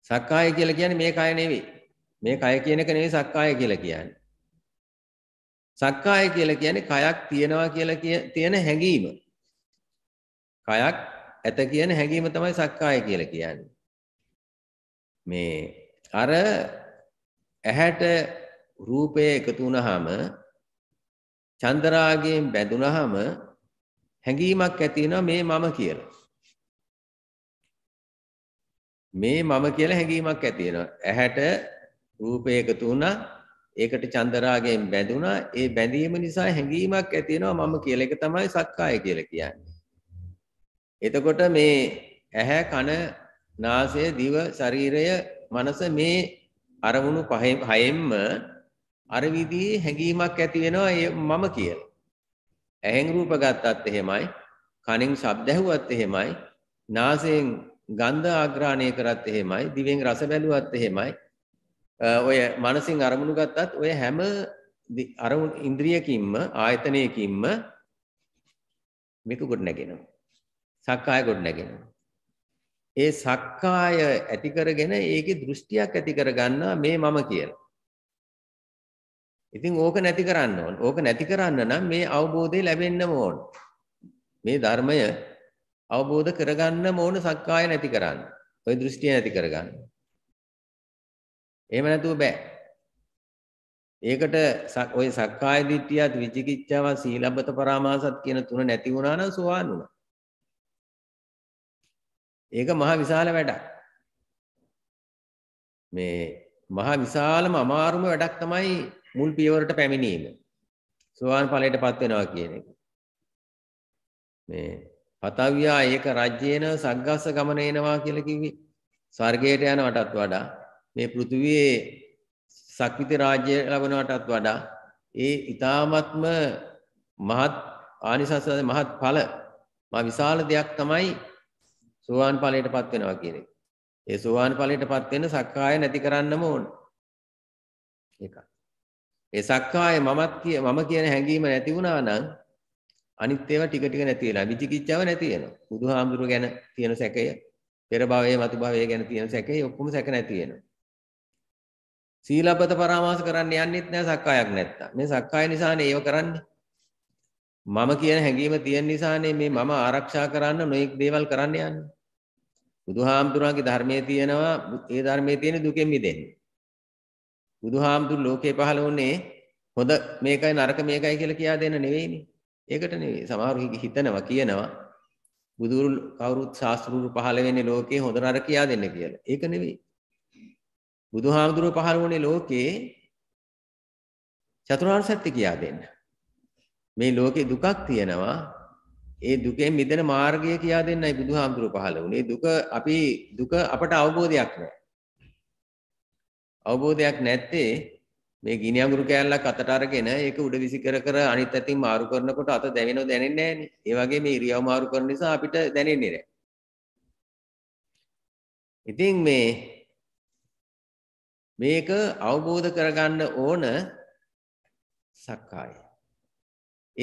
සක්කාය කියලා කියන්නේ මේ කය නෙවෙයි. මේ කය කියන එක නෙවෙයි සක්කාය කියලා කියන්නේ. සක්කාය කියලා කියන්නේ කයක් තියෙනවා කියලා තියෙන හැඟීම. කයක් ඇත කියන හැඟීම තමයි සක්කාය කියලා කියන්නේ. මේ අර ඇහැට රූපය එකතු වුනහම චන්දරාගයෙන් බැඳුනහම හැඟීමක් ඇති වෙනවා මේ මම කියලා. මේ මම කියලා හැඟීමක් ඇති වෙනවා. ඇහැට රූපය එකතු වුණා ඒකට චන්දරාගයෙන් බැඳුනා ඒ බැඳීම නිසා හැඟීමක් ඇති වෙනවා මම කියලා එක තමයි සක්කාය කියලා කියන්නේ. එතකොට මේ ඇහැ කන නාසය දිව ශරීරය මනස මේ අරමුණු පහෙන් හයෙන්ම අර විදිහේ හැඟීමක් ඇති වෙනවා මම කියලා. ඇහෙන් රූප ගත්තත් එහෙමයි, කනෙන් ශබ්ද ඇහුවත් එහෙමයි, නාසයෙන් ගන්ධ ආග්‍රහණය කරත් එහෙමයි, දිවෙන් රස බැලුවත් එහෙමයි, ඔය මනසින් අරමුණු ගත්තත් ඔය හැම අරමුණු ඉන්ද්‍රියකින්ම ආයතනයකින්ම මේක ගොඩ නැගෙනවා. සක්කාය ගොඩ නැගෙනවා. ඒ සක්කාය ඇති කරගෙන ඒකේ දෘෂ්ටියක් ඇති කර ගන්නවා මේ මම කියලා. ඉතින් ඕක නැති කරන්න ඕන. ඕක නැති කරන්න නම් මේ අවබෝධය ලැබෙන්නම ඕන. මේ ධර්මය අවබෝධ කරගන්නම ඕන සක්කාය නැති කරන්න. ওই දෘෂ්ටිය නැති කරගන්න. එහෙම නැතුව බෑ. ඒකට ඔය සක්කාය දිට්ඨියත් විචිකිච්ඡාව සීලබ්බත පරාමාසත් කියන තුන නැති වුණා නම් සෝවාන් වුණා. ඒක මහා විශාල වැඩක්. මේ මහා විශාලම අමාරුම වැඩක් තමයි මුල් පියවරට පැමිණීම. සෝවාන් ඵලයටපත් වෙනවා කියන එක. මේ පතව්‍යා ඒක රජ්‍යේන සග්ගස්ස ගමනේනවා කියලා කිව්වේ. ස්වර්ගයට යනවටත් වඩා මේ පෘථිවියේ සක්විති රාජ්‍ය ලැබනවටත් වඩා ඒ ඊ타මත්ම මහත් ආනිසංස මහත් ඵල මා විශාල දෙයක් තමයි සෝවාන් ඵලයටපත් වෙනවා කියන එක. ඒ සෝවාන් ඵලයටපත් වෙන්න සක්කාය නැති කරන්නම ඕන. ඒක. ඒ සක්කාය මමත් කිය මම කියන හැඟීම නැති වුණා නම් අනිත් ඒවා ටික ටික නැති වෙනවා. විචිකිච්ඡාව නැති වෙනවා. බුදුහාමුදුරුව ගැන තියෙන සැකය, පෙර භවයේ, මතු භවයේ ගැන තියෙන සැකය ඔක්කොම සැක නැති වෙනවා. සීලබ්බත පරාමාස කරන්න යන්නෙත් නෑ සක්කායක් නැත්තම්. මේ සක්කාය නිසානේ ඒව කරන්නේ. මම කියන හැඟීම තියෙන නිසානේ මේ මම ආරක්ෂා කරන්න නොඑක් දේවල් කරන්න යන්නේ. බුදුහාමුදුරන්ගේ ධර්මයේ තියෙනවා ඒ ධර්මයේ තියෙන දුකෙන් මිදෙන්න. බුදුහාමුදුර ලෝකේ පහළ වුණේ හොඳ මේකයි නරක මේකයි කියලා කියා දෙන්න නෙවෙයිනේ. ඒකට නෙවෙයි. සමහරු හිතනවා කියනවා බුදුරු කවුරුත් ශාස්ත්‍රූරු පහළ වෙන්නේ ලෝකේ හොඳ නරක කියා දෙන්න කියලා. ඒක නෙවෙයි. බුදුහාමුදුරුවෝ පහළ වුණේ ලෝකේ චතුරාර්ය සත්‍ය කියා දෙන්න. මේ ලෝකේ දුකක් තියෙනවා. ඒ දුකෙන් මිදෙන මාර්ගය කියා දෙන්නයි බුදුහාමුදුරුවෝ පහළ වුණේ. දුක අපි දුක අපට අවබෝධයක් නැහැ. අවබෝධයක් නැත්තේ මේ ගිනි අඟුරු කෑල්ලක් අතට අරගෙන ඒක උඩ විසි කර කර අනිත් අතින් මාරු කරනකොට අත දැවෙනව දැනෙන්නේ නැහනේ. ඒ වගේ මේ ඉරියව් මාරු කරන නිසා අපිට දැනෙන්නේ නැහැ. ඉතින් මේ මේක අවබෝධ කරගන්න ඕන සක්කාය.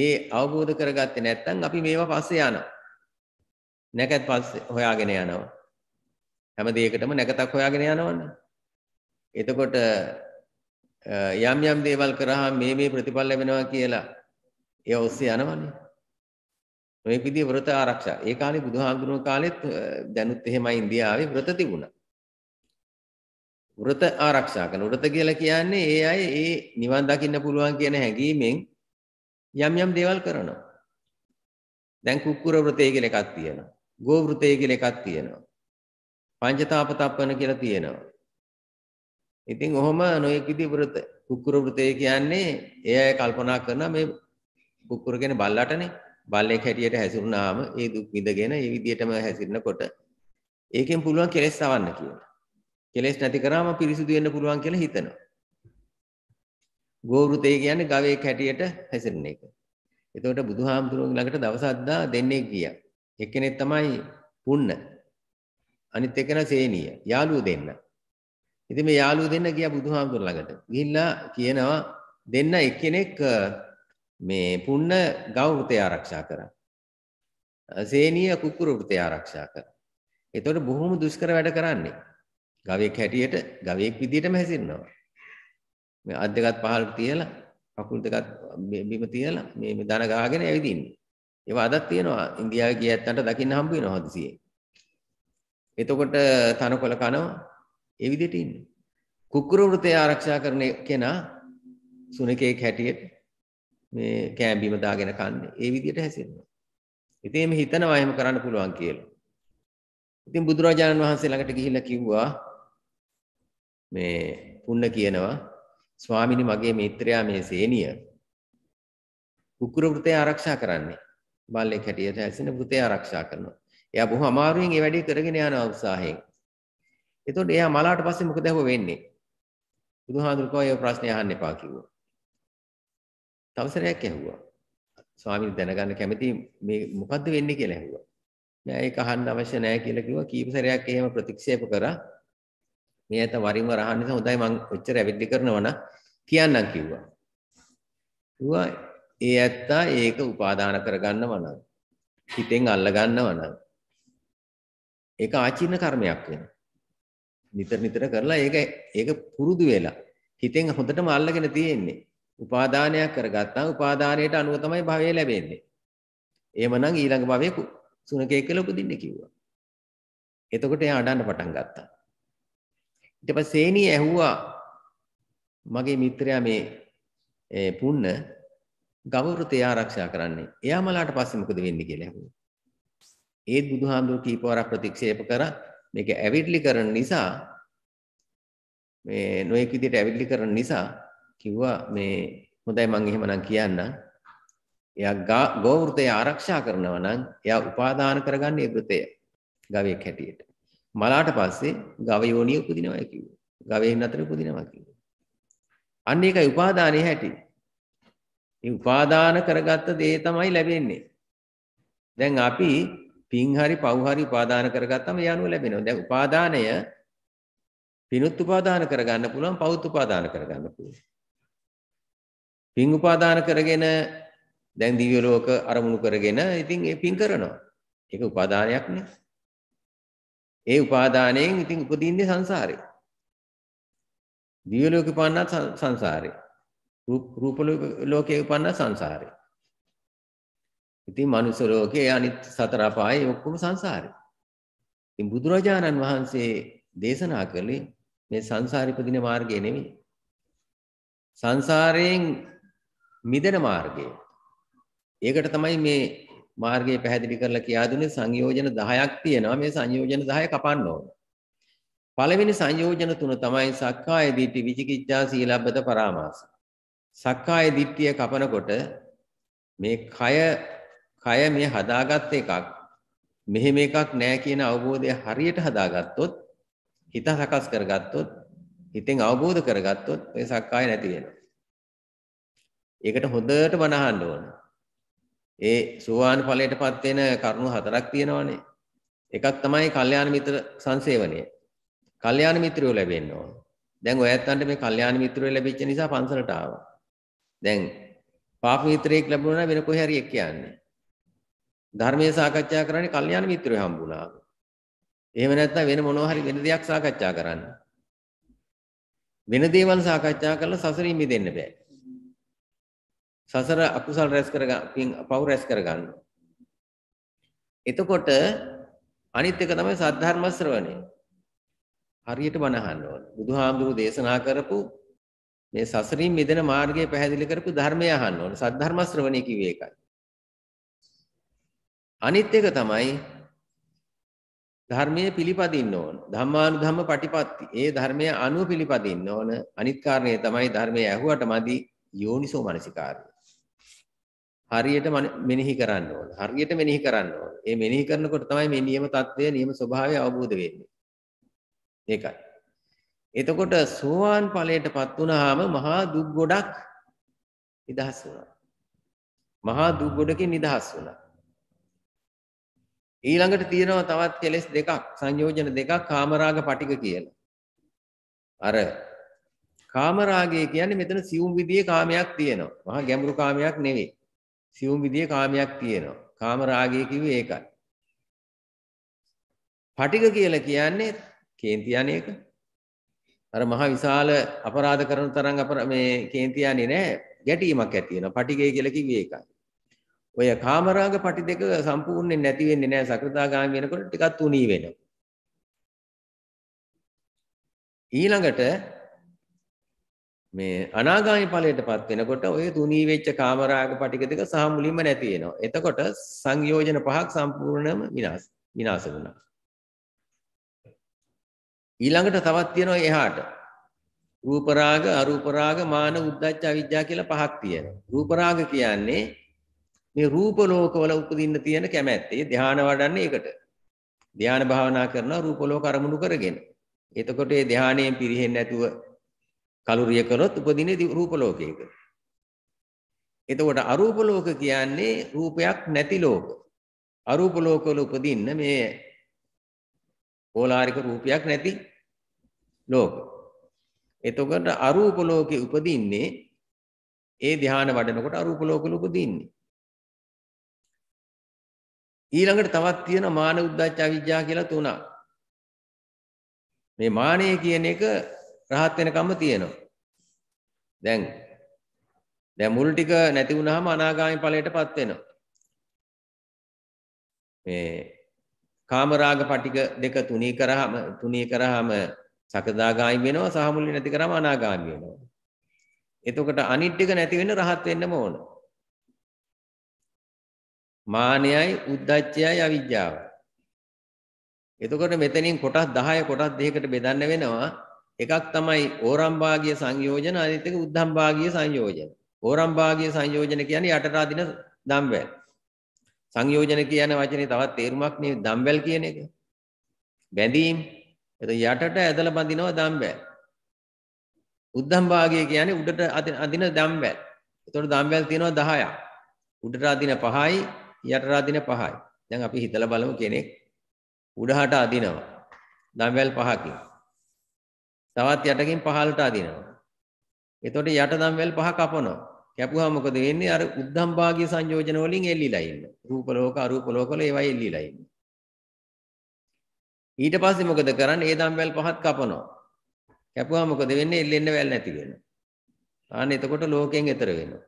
ඒ අවබෝධ කරගත්තේ නැත්නම් අපි මේවා පස්සේ යනවා. නැකත් පස්සේ හොයාගෙන යනවා. හැම දෙයකටම නැකතක් හොයාගෙන යනවනේ. එතකොට යම් යම් දේවල් කරා මේ මේ ප්‍රතිඵල ලැබෙනවා කියලා ඒ ඔස්සේ යනවනේ. මේ විදිහේ වෘත ආරක්ෂා. ඒ කාලේ බුදුහාඳුනන කාලෙත් දැනුත් එහෙමයි ඉන්දියාවේ වෘත තිබුණා. වෘත ආරක්ෂා කරන වෘත කියලා කියන්නේ ඒ අය ඒ නිවන් දකින්න පුළුවන් කියන හැඟීමෙන් යම් යම් දේවල් කරනවා. දැන් කුක්කුර වෘතය කියලා එකක් තියෙනවා. ගෝ වෘතය කියලා එකක් තියෙනවා. පංචතාප තප්පන කියලා තියෙනවා. ඉතින් ඔහොම නොයෙක් විදිහ වෘත කුක්කුර වෘතය කියන්නේ ඒ අය කල්පනා කරන මේ කුක්කුර කියන්නේ බල්ලටනේ. බල්ලෙක් හැටියට හැසිරුණාම ඒ දුක් විඳගෙන ඒ විදිහටම හැසිරෙනකොට ඒකෙන් පුළුවන් කෙලස් සවන්න කියලා. කෙලෙස් නැති කරාම පිරිසිදු වෙන්න පුළුවන් කියලා හිතනවා. ගෝවෘතේ කියන්නේ ගවයේ කැටියට හැසිරෙන එක. එතකොට බුදුහාමුදුරුවෝ ළඟට දවස් අද්දා දෙන්නේ ගියා. එක්කෙනෙක් තමයි පුන්න. අනිත් එකන සේනිය. යාළුවෝ දෙන්න. ඉතින් මේ යාළුවෝ දෙන්න ගියා බුදුහාමුදුරුවෝ ළඟට. ගිහිල්ලා කියනවා දෙන්න එක්කෙනෙක් මේ පුන්න ගෞවෘතේ ආරක්ෂා කරා. සේනිය කුකුරු වෘතේ ආරක්ෂා කරා. එතකොට බොහොම දුෂ්කර වැඩ කරන්නේ. ගවයෙක් හැටියට ගවයෙක් විදියටම හැසිරෙනවා. මේ අත් දෙකත් පහළට තියලා කකුල් දෙකත් බිම තියලා මේ මේ දන ගහගෙන ඇවිදින්නේ. ඒවා අදත් තියෙනවා ඉන්දියාවේ ගිය ඇත්තන්ට දකින්න හම්බ වෙනවා හදිසියෙ. එතකොට තනකොළ කනවා ඒ විදිහට ඉන්නේ. කුක්කුර වෘතය ආරක්ෂා කරන කෙනා සුනකේක් හැටියට මේ කෑඹිම දාගෙන කන්නේ. ඒ විදිහට හැසිරෙනවා. ඉතින් මේ හිතනවා එහෙම කරන්න පුළුවන් කියලා. ඉතින් බුදුරජාණන් වහන්සේ ළඟට ගිහිල්ලා කිව්වා මේ පුන්න කියනවා ස්වාමිනි මගේ මිත්‍රයා මේ සේනිය කුකුර වෘතය ආරක්ෂා කරන්නේ බල්ලෙක් හැටියට ඇසින වෘතය ආරක්ෂා කරනවා. එයා බොහොම අමාරුවෙන් ඒ වැඩේ කරගෙන යන උත්සාහයෙන්. එතකොට එයා මලාට පස්සේ මොකද හව වෙන්නේ? බුදුහාඳුරු කෝ ඒ ප්‍රශ්නේ අහන්න එපා කිව්වා. තවසරයක් ඇහුවා. ස්වාමීන් දැනගන්න කැමති මේ මොකද්ද වෙන්නේ කියලා ඇහුවා. නෑ ඒක අහන්න අවශ්‍ය නෑ කියලා කිව්වා. කීප සැරයක් එහෙම ප්‍රතික්ෂේප කරා. මේ ඇත වරිම රහන්න නිසා හොඳයි මං ඔච්චර ඇවිද්දි කරනවා නම් කියන්නම් කිව්වා. කිව්වා ඒ ඇත්තා ඒක උපාදාන කරගන්නව නම් හිතෙන් අල්ල ගන්නව නම් ඒක ආචින්න කර්මයක් වෙනවා. නිතර නිතර කරලා ඒක ඒක පුරුදු වෙලා හිතෙන් හොඳටම අල්ලගෙන තියෙන්නේ. උපාදානයක් කරගත්තා උපාදානයට අනුව තමයි භවය ලැබෙන්නේ. එහෙමනම් ඊළඟ භවයේ සුනකේ කියලා උපදින්න කිව්වා. එතකොට එයා අඬන්න පටන් ගත්තා. ඊට පස්සේ සේනිය ඇහුවා මගේ මිත්‍රයා මේ පුන්න ගවෘතේ ආරක්ෂා කරන්නේ. එයා මලාට පස්සේ මොකද වෙන්නේ කියලා ඇහුවා. ඒත් බුදුහාඳුර කීපවරක් ප්‍රතික්ෂේප කරා මේක ඇවිඩ්ලි කරන නිසා මේ නොයෙක් විදිහට ඇවිඩ්ලි කරන නිසා කිව්වා මේ හොඳයි මම එහෙමනම් කියන්නම්. එයා ගෝවෘතය ආරක්ෂා කරනවා නම් එයා උපාදාන කරගන්නේ ඒ වෘතය. ගවයෙක් හැටියට. මලාට පස්සේ ගව යෝනිය උපදිනවා කිව්වා. ගවයන් අතර උපදිනවා කිව්වා. අන්න ඒකයි උපාදානයේ හැටි. මේ උපාදාන කරගත්ත දේ තමයි ලැබෙන්නේ. දැන් අපි පින් හරි පව් හරි උපාදාන කරගත්තම ඒ අනුව ලැබෙනවා. දැන් උපාදානය පිනුත් උපාදාන කරගන්න පුළුවන් පවුත් උපාදාන කරගන්න පුළුවන්. පින් උපාදාන කරගෙන දැන් දිව්‍ය ලෝක අරමුණු කරගෙන ඉතින් ඒ පින් කරනවා. ඒක උපාදානයක් නේ. ඒ උපාදානයෙන් ඉතින් උපදින්නේ සංසාරේ. දිව්‍ය ලෝකේ උපන්නත් සංසාරේ. රූප ලෝකේ උපන්නත් සංසාරේ. ඉතින් මනුස්ස ලෝකේ අනිත් සතර අපායේ ඔක්කොම සංසාරේ. ඉතින් බුදුරජාණන් වහන්සේ දේශනා කළේ මේ සංසාරේ උපදින මාර්ගය නෙමෙයි. සංසාරයෙන් මිදෙන මාර්ගය. ඒකට තමයි මේ මාර්ගය පැහැදිලි කරලා කියා දුන්නේ සංයෝජන 10ක් තියෙනවා මේ සංයෝජන 10 කපන්න ඕන. පළවෙනි සංයෝජන තුන තමයි සක්කාය දිට්ඨි විචිකිච්ඡා සීලබ්බත පරාමාස. සක්කාය දිට්ඨිය කපනකොට මේ කය කය මේ හදාගත් එකක් මෙහෙම එකක් නෑ කියන අවබෝධය හරියට හදාගත්තොත් හිත සකස් කරගත්තොත් හිතෙන් අවබෝධ කරගත්තොත් ඔය සක්කාය නැති වෙනවා. ඒකට හොඳට වනහන්න ඕන. ඒ සෝවාන් ඵලයටපත් වෙන කරුණු හතරක් තියෙනවානේ. එකක් තමයි කල්යාණ මිත්‍ර සංසේවනය. කල්යාණ මිත්‍රයෝ ලැබෙන්න ඕන. දැන් ඔයත්න්ට මේ කල්යාණ මිත්‍රයෝ ලැබිච්ච නිසා පන්සලට ආවා. දැන් පාප මිත්‍රයෙක් ලැබුණා නම් වෙන කොහේ හරි එක් කියන්නේ. ධර්මයේ සාකච්ඡා කරන්නේ කල්යාණ මිත්‍රයෝ හම්බුණා. එහෙම නැත්නම් වෙන මොනවා හරි වෙන දෙයක් සාකච්ඡා කරන්න. වෙන දේවල් සාකච්ඡා කරලා සසරින් මිදෙන්න බෑ. සසර අකුසල් රැස් කරගන්න පව් රැස් කරගන්න. එතකොට අනිත් එක තමයි සද්ධර්ම ශ්‍රවණය. හරියට බණ අහන්න ඕන. බුදුහාමුදුරු දේශනා කරපු මේ සසරින් මිදෙන මාර්ගය පැහැදිලි කරපු ධර්මය අහන්න ඕන. සද්ධර්ම ශ්‍රවණය කිව්වේ ඒකයි. අනිත් එක තමයි ධර්මයේ පිළිපදින්න ඕන. ධම්මානුධම්ම පටිපatti. ඒ ධර්මයේ අනුව පිළිපදින්න ඕන. අනිත් කාරණේ තමයි ධර්මයේ ඇහුවට මදි යෝනිසෝ මනසිකාරය. හරියට මෙනෙහි කරන්න ඕන. හරියට මෙනෙහි කරන්න ඕන. මේ මෙනෙහි කරනකොට තමයි මේ නියම தත්වය, නියම ස්වභාවය අවබෝධ වෙන්නේ. ඒකයි. එතකොට සෝවාන් ඵලයටපත් වුණාම මහා දුක් ගොඩක් නිදහස් වුණා. මහා දුක් ගොඩකින් නිදහස් වුණා. ඊළඟට තියෙනවා තවත් කෙලෙස් දෙකක්, සංයෝජන දෙකක්, කාමරාග පටික කියලා. අර කාමරාගය කියන්නේ මෙතන සියුම් විදියේ කාමයක් තියෙනවා. මහා ගැඹුරු කාමයක් නෙවෙයි. සියුම් විදිහේ කාමයක් තියෙනවා. කාම රාගය කිව්වේ ඒකයි. පටික කියලා කියන්නේ කේන්ති යන්නේක. අර මහ විශාල අපරාධ කරන තරම් අපර මේ කේන්ති යන්නේ නැහැ. ගැටීමක් ඇති වෙනවා. පටිකය කියලා කිව්වේ ඒකයි. ඔය කාමරාග පටි දෙක සම්පූර්ණයෙන් නැති වෙන්නේ නැහැ. සකෘදාගාමී වෙනකොට ටිකක් තුනී වෙනවා. ඊළඟට මේ අනාගාමි ඵලයටපත් වෙනකොට ඔය තුනී වෙච්ච කාමරාග පටික දෙක සහ මුලින්ම නැති වෙනවා. එතකොට සංයෝජන පහක් සම්පූර්ණයෙන්ම විනාශ විනාශ වුණා. ඊළඟට තවත් තියෙනවා එහාට. රූප රාග, අරූප රාග, මාන, උද්දච්ච, අවිජ්ජා කියලා පහක් තියෙනවා. රූප රාග කියන්නේ මේ රූප ලෝකවල උපදින්න තියෙන කැමැත්ත. ඒ ධානය වඩන්නේ ඒකට. ධානය භාවනා කරනවා රූප ලෝක අරමුණු කරගෙන. එතකොට ඒ ධානයෙන් පිරෙන්නේ නැතුව කලුරිය කළොත් උපදින්නේ රූප ලෝකයක. එතකොට අරූප ලෝක කියන්නේ රූපයක් නැති ලෝක. අරූප ලෝකවල උපදින්න මේ ඕලාරික රූපයක් නැති ලෝක. එතකොට අරූප ලෝකේ උපදින්නේ ඒ ධ්‍යාන වඩනකොට අරූප ලෝකවල උපදින්නේ. ඊළඟට තවත් තියෙන මාන උද්දච්ච අවිජ්ජා කියලා තුනක්. මේ මානය කියන එක රහත් වෙනකම්ම තියෙනවා. දැන් දැන් මුල් ටික නැති වුනහම අනාගාමී ඵලයටපත් වෙනවා. මේ කාමරාග පටික දෙක තුනී කරාම තුනී කරාම සකදාගාමී වෙනවා සහ මුලින් නැති කරාම අනාගාමී වෙනවා. එතකොට අනිත් ටික නැති වෙන්න රහත් වෙන්නම ඕන. මානයයි උද්දච්චයයි අවිජ්ජාවයි. එතකොට මෙතනින් කොටස් 10 කොටස් දෙකකට බෙදන්න වෙනවා එකක් තමයි ඕරම්භාගිය සංයෝජන අනිත් එක උද්ධම්භාගිය සංයෝජන. ඕරම්භාගිය සංයෝජන කියන්නේ යටට අදින දම්වැල්. සංයෝජන කියන වචනේ තවත් තේරුමක් නේ දම්වැල් කියන එක. බැඳීම්. එතකොට යටට ඇදලා බඳිනවා දම්වැල්. උද්ධම්භාගිය කියන්නේ උඩට අදින දම්වැල්. එතකොට දම්වැල් තියෙනවා 10ක්. උඩට අදින 5යි යටට අදින 5යි. දැන් අපි හිතලා බලමු කෙනෙක් උඩහට අදිනවා. දම්වැල් 5කින්. තවත් යටකින් පහළට අදිනවා. එතකොට යට දම්වැල් පහ කපනවා. කැපුවා මොකද වෙන්නේ? අර උද්දම් භාගීය සංයෝජන වලින් එල්ලිලා ඉන්න. රූප ලෝක අරූප ලෝක වල ඒවයි එල්ලිලා ඉන්න. ඊට පස්සේ මොකද කරන්නේ? ඒ දම්වැල් පහත් කපනවා. කැපුවා මොකද වෙන්නේ? එල්ලෙන්න වැල් නැති වෙනවා. ආන්න එතකොට ලෝකයෙන් එතර වෙනවා.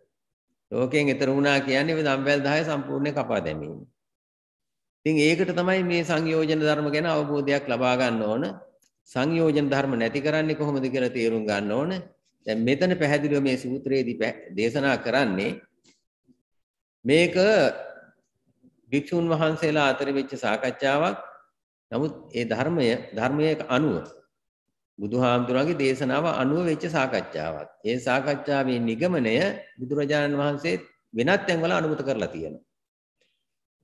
ලෝකයෙන් එතර වුණා කියන්නේ මේ දම්වැල් 10 සම්පූර්ණයෙන් කපා දැමීම. ඉතින් ඒකට තමයි මේ සංයෝජන ධර්ම ගැන අවබෝධයක් ලබා ගන්න ඕන. සංයෝජන ධර්ම නැති කරන්නේ කොහොමද කියලා තේරුම් ගන්න ඕන. දැන් මෙතන පැහැදිලිව මේ සූත්‍රයේදී දේශනා කරන්නේ මේක භික්ෂුන් වහන්සේලා අතර වෙච්ච සාකච්ඡාවක්. නමුත් ඒ ධර්මය ධර්මයේ අනුව බුදුහාමුදුරන්ගේ දේශනාව අනුව වෙච්ච සාකච්ඡාවක්. ඒ සාකච්ඡාවේ නිගමනය බුදුරජාණන් වහන්සේ වෙනත් තැන්වල අනුමත කරලා තියෙනවා.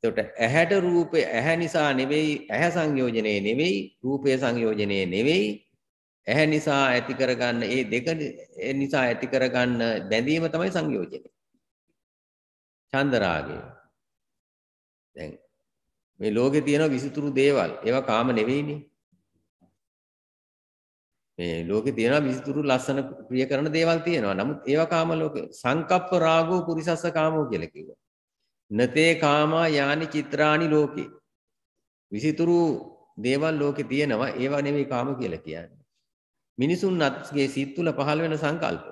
එතකොට ඇහැට රූපේ ඇහැ නිසා නෙවෙයි ඇහැ සංයෝජනේ නෙවෙයි රූපේ සංයෝජනේ නෙවෙයි ඇහැ නිසා ඇති කරගන්න ඒ දෙක නිසා ඇති කරගන්න බැඳීම තමයි සංයෝජනේ. චන්ද රාගය. දැන් මේ ලෝකේ තියෙන විසිතුරු දේවල් ඒවා කාම නෙවෙයිනේ. මේ ලෝකේ තියෙන විසිතුරු ලස්සන ප්‍රිය කරන දේවල් තියෙනවා. නමුත් ඒවා කාම ලෝක සංකප්ප රාගෝ පුරිසස්ස කාමෝ කියලා කිව්වා. නතේ කාමා යානි චිත්‍රානි ලෝකේ. විසිතුරු දේවල් ලෝකේ තියෙනවා ඒවා නෙවෙයි කාම කියලා කියන්නේ. මිනිසුන් අත්ගේ සිත් තුළ පහළ වෙන සංකල්ප.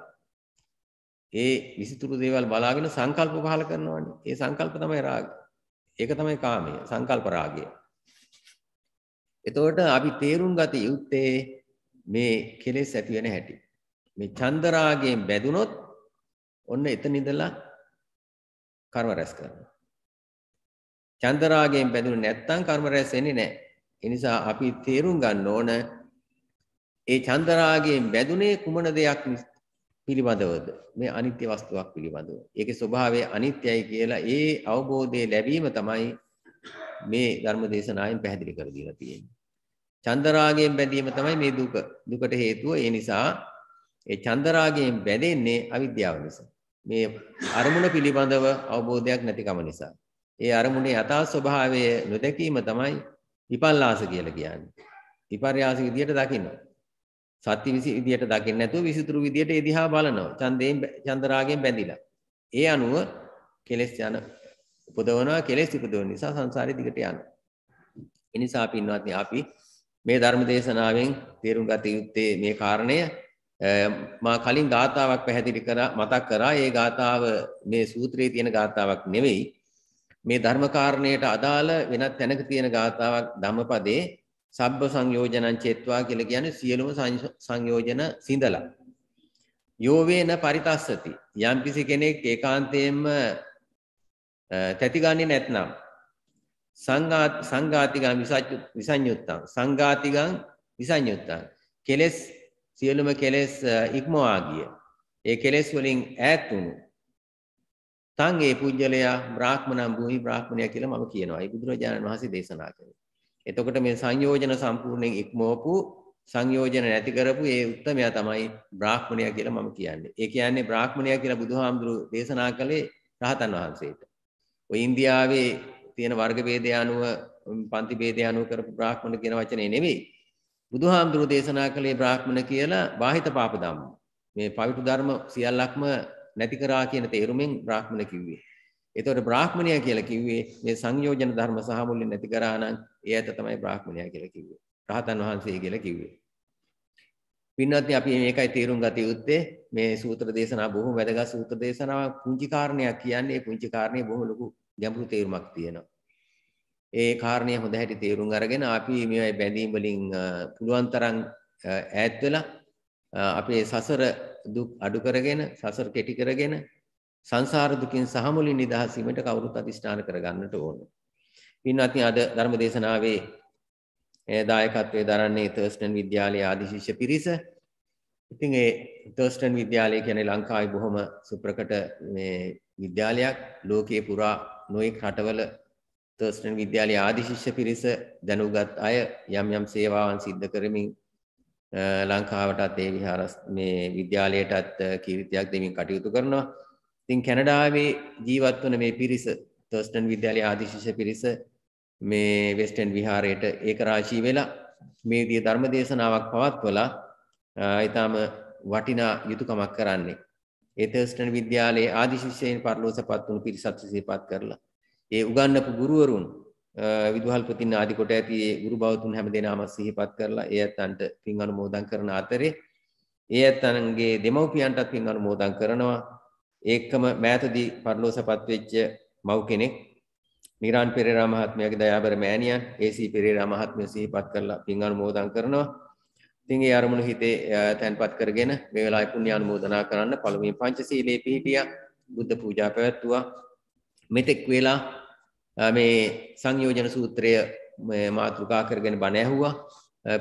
ඒ විසිතුරු දේවල් බලාගෙන සංකල්ප පහළ කරනවානේ. ඒ සංකල්ප තමයි රාගය. ඒක තමයි කාමය. සංකල්ප රාගය. එතකොට අපි තේරුම් ගත යුත්තේ මේ කෙලෙස් ඇති වෙන හැටි. මේ චන්ද රාගයෙන් බැඳුනොත් ඔන්න එතන ඉඳලා කර්ම රැස් කරනවා. චන්දරාගයෙන් බැඳුනේ නැත්නම් කර්ම රැස් වෙන්නේ නැහැ. ඒ නිසා අපි තේරුම් ගන්න ඕන ඒ චන්දරාගයෙන් බැඳුනේ කුමන දෙයක් පිළිබඳවද? මේ අනිත්‍ය වස්තුවක් පිළිබඳව. ඒකේ ස්වභාවය අනිත්‍යයි කියලා ඒ අවබෝධය ලැබීම තමයි මේ ධර්ම දේශනාවෙන් පැහැදිලි කර දීලා තියෙන්නේ. චන්දරාගයෙන් බැඳීම තමයි මේ දුක. දුකට හේතුව ඒ නිසා ඒ චන්දරාගයෙන් බැඳෙන්නේ අවිද්‍යාව නිසා. මේ අරමුණ පිළිබඳව අවබෝධයක් නැතිකම නිසා. ඒ අරමුණේ යථා ස්වභාවය නොදැකීම තමයි විපල්ලාස කියලා කියන්නේ. විපර්යාස විදියට දකින්න. සත්‍ය විදියට දකින්න නැතුව විසිතුරු විදියට ඒ දිහා බලනවා. ඡන්දයෙන් චන්දරාගයෙන් බැඳිලා. ඒ අනුව කෙලෙස් යන උපදවනවා කෙලෙස් උපදවන නිසා සංසාරේ දිගට යනවා. ඒ නිසා පින්වත්නි අපි මේ ධර්ම දේශනාවෙන් තේරුම් ගත යුත්තේ මේ කාරණය මා කලින් ගාථාවක් පැහැදිලි කරා මතක් කරා ඒ ගාථාව මේ සූත්‍රයේ තියෙන ගාථාවක් නෙවෙයි මේ ධර්මකාරණයට අදාළ වෙනත් තැනක තියෙන ගාථාවක් ධම්මපදයේ සබ්බ සංයෝජනං චේත්වා කියලා කියන්නේ සියලුම සංයෝජන සිඳලා යෝවේන පරිතස්සති යම්කිසි කෙනෙක් ඒකාන්තයෙන්ම තැතිගන්නේ නැත්නම් සංඝාතිගං විසඤ්ඤුත්තං සංඝාතිගං විසඤ්ඤුත්තං කෙලස් සියලුම කෙලෙස් ඉක්මවා ගිය. ඒ කෙලෙස් වලින් ඈත් වුණු. තන් ඒ පුජ්‍යලයා බ්‍රාහ්මණම් භූහි බ්‍රාහ්මණයා කියලා මම කියනවා. ඒ බුදුරජාණන් වහන්සේ දේශනා කළේ. එතකොට මේ සංයෝජන සම්පූර්ණයෙන් ඉක්මවපු සංයෝජන නැති කරපු ඒ උත්මයා තමයි බ්‍රාහ්මණයා කියලා මම කියන්නේ. ඒ කියන්නේ බ්‍රාහ්මණයා කියලා බුදුහාමුදුරුවෝ දේශනා කළේ රහතන් වහන්සේට. ඔය ඉන්දියාවේ තියෙන වර්ග ભેදය අනුව පන්ති ભેදය අනුව කරපු බ්‍රාහ්මණ කියන වචනේ නෙවෙයි. බුදුහාමුදුරු දේශනා කළේ බ්‍රාහ්මණ කියලා වාහිත පාප ධම්ම. මේ පවිතු ධර්ම සියල්ලක්ම නැති කරා කියන තේරුමෙන් බ්‍රාහ්මණ කිව්වේ. එතකොට බ්‍රාහ්මණය කියලා කිව්වේ මේ සංයෝජන ධර්ම සහ මුලින් නැති කරා නම් ඒ ඇත තමයි බ්‍රාහ්මණය කියලා කිව්වේ. රහතන් වහන්සේ කියලා කිව්වේ. පින්වත්නි අපි මේකයි තේරුම් ගත යුත්තේ මේ සූත්‍ර දේශනා බොහොම වැදගත් සූත්‍ර දේශනාවක් පුංචි කාරණයක් කියන්නේ පුංචි කාරණේ බොහොම ලොකු ගැඹුරු තේරුමක් තියෙනවා. ඒ කාරණය හොඳ හැටි තේරුම් අරගෙන අපි මේ බැඳීම් වලින් පුළුවන් තරම් ඈත් වෙලා අපේ සසර දුක් අඩු කරගෙන සසර කෙටි කරගෙන සංසාර දුකින් සහමුලින් නිදහස් වීමට කවුරුත් අධිෂ්ඨාන කරගන්නට ඕන. පින්වත්නි අද ධර්ම දේශනාවේ දායකත්වයේ දරන්නේ තර්ස්ටන් විද්‍යාලයේ ආදි ශිෂ්‍ය පිරිස. ඉතින් ඒ තර්ස්ටන් විද්‍යාලය කියන්නේ ලංකාවේ බොහොම සුප්‍රකට මේ විද්‍යාලයක් ලෝකයේ පුරා නොයෙක් රටවල තර්ස්ටන් විද්‍යාලයේ ආදි ශිෂ්‍ය පිරිස දැනුගත් අය යම් යම් සේවාවන් සිද්ධ කරමින් ලංකාවටත් ඒ විහාරස් මේ විද්‍යාලයටත් කීර්තියක් දෙමින් කටයුතු කරනවා. ඉතින් කැනඩාවේ ජීවත් වන මේ පිරිස තර්ස්ටන් විද්‍යාලයේ ආදි ශිෂ්‍ය පිරිස මේ වෙස්ටන් විහාරයට ඒකරාශී වෙලා මේ විදිය ධර්ම දේශනාවක් පවත්වලා ඊටාම වටිනා යුතුයකමක් කරන්නේ. ඒ තර්ස්ටන් විද්‍යාලයේ ආදි ශිෂ්‍යයන් පරිලෝසපත් වුණු පිරිසත් සිහිපත් කරලා ඒ උගන්නපු ගුරුවරුන් විදුහල්පතින් ආදි කොට ඇති ඒ ගුරු භවතුන් හැමදෙනාම සිහිපත් කරලා ඒ ඇත්තන්ට පින් අනුමෝදන් කරන අතරේ ඒ ඇත්තන්ගේ දෙමව්පියන්ටත් පින් අනුමෝදන් කරනවා ඒකම මෑතදී පරලෝසපත් වෙච්ච මව් කෙනෙක් මිරාන් පෙරේරා මහත්මයාගේ දයාබර මෑණියන් ඒසී පෙරේරා මහත්මිය සිහිපත් කරලා පින් අනුමෝදන් කරනවා. ඉතින් ඒ අරමුණු හිතේ තැන්පත් කරගෙන මේ වෙලාවේ පුණ්‍ය අනුමෝදනා කරන්න පළමුවෙන් පංචශීලයේ පිහිටියා බුද්ධ පූජා පැවැත්තුවා. මෙතෙක් වෙලා මේ සංයෝජන සූත්‍රය මාතෘකා කරගෙන බණ ඇහුවා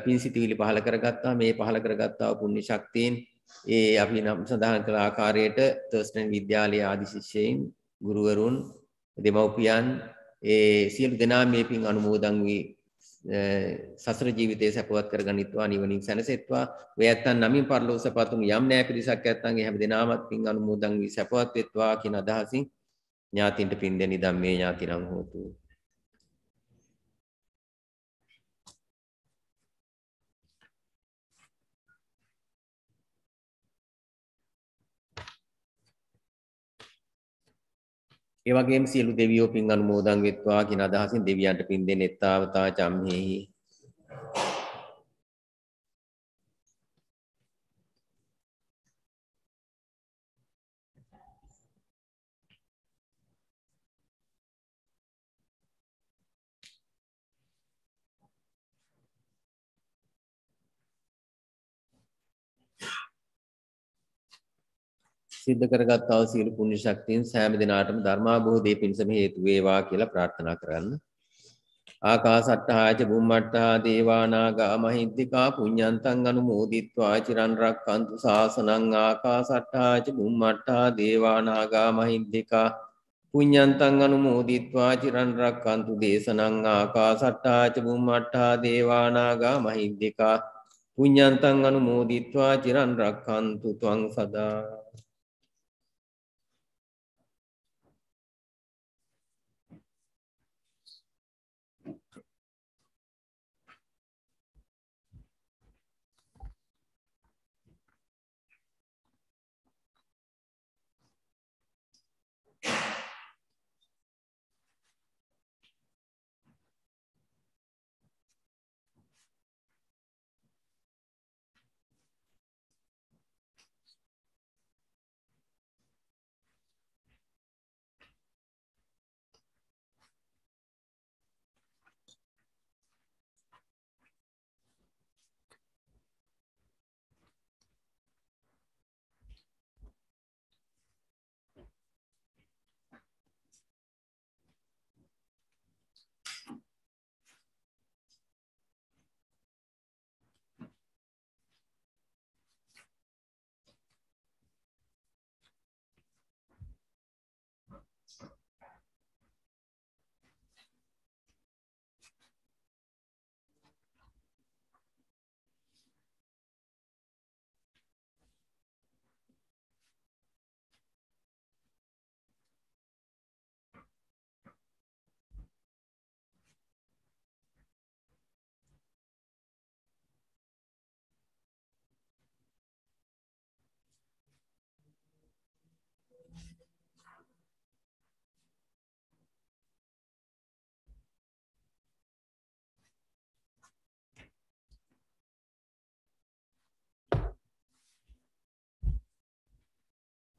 පින් සිතුවිලි පහල කරගත්තා මේ පහල කරගත්තා පුණ්‍ය ශක්තියෙන් ඒ අපි නම් සඳහන් කළ ආකාරයට තර්ස්ටන් විද්‍යාලයේ ආදි ශිෂ්‍යයින් ගුරුවරුන් දෙමව්පියන් ඒ සියලු දෙනා මේ පින් අනුමෝදන් වී සසර ජීවිතය සැපවත් කරගනිත්වා නිවනින් සැනසෙත්වා වේත්තන් නමින් පරලෝසපතුන් යම් නෑ පිරිසක් ඇත්තන්ගේ හැම දෙනාමත් පින් අනුමෝදන් වී සැපවත් වෙත්වා කියන අදහසින් ඥාතින්ට පින් දෙනි ධම්මේ ඥාතිනම් හෝතු ඒ වගේම සියලු දෙවියෝ පින් අනුමෝදන් වෙත්වා කියන අදහසින් දෙවියන්ට පින් දෙන එත්තාවතා චම්හෙහි සිද්ධ කරගත් අව සියලු පුණ්‍ය ශක්තියෙන් සෑම දිනාටම ධර්මාභෝධයේ පිණසම හේතු වේවා කියලා ප්‍රාර්ථනා කරන්න. ආකාසට්ඨාච බුම්මට්ඨා දේවානාගා මහිද්దికා පුඤ්ඤන්තං අනුමෝදිත්වා චිරන් රක්칸තු සාසනං ආකාසට්ඨාච බුම්මට්ඨා දේවානාගා මහිද්దికා පුඤ්ඤන්තං අනුමෝදිත්වා චිරන් රක්칸තු දේශනං ආකාසට්ඨාච බුම්මට්ඨා දේවානාගා මහිද්దికා පුඤ්ඤන්තං අනුමෝදිත්වා චිරන් රක්칸තු ත්වං සදා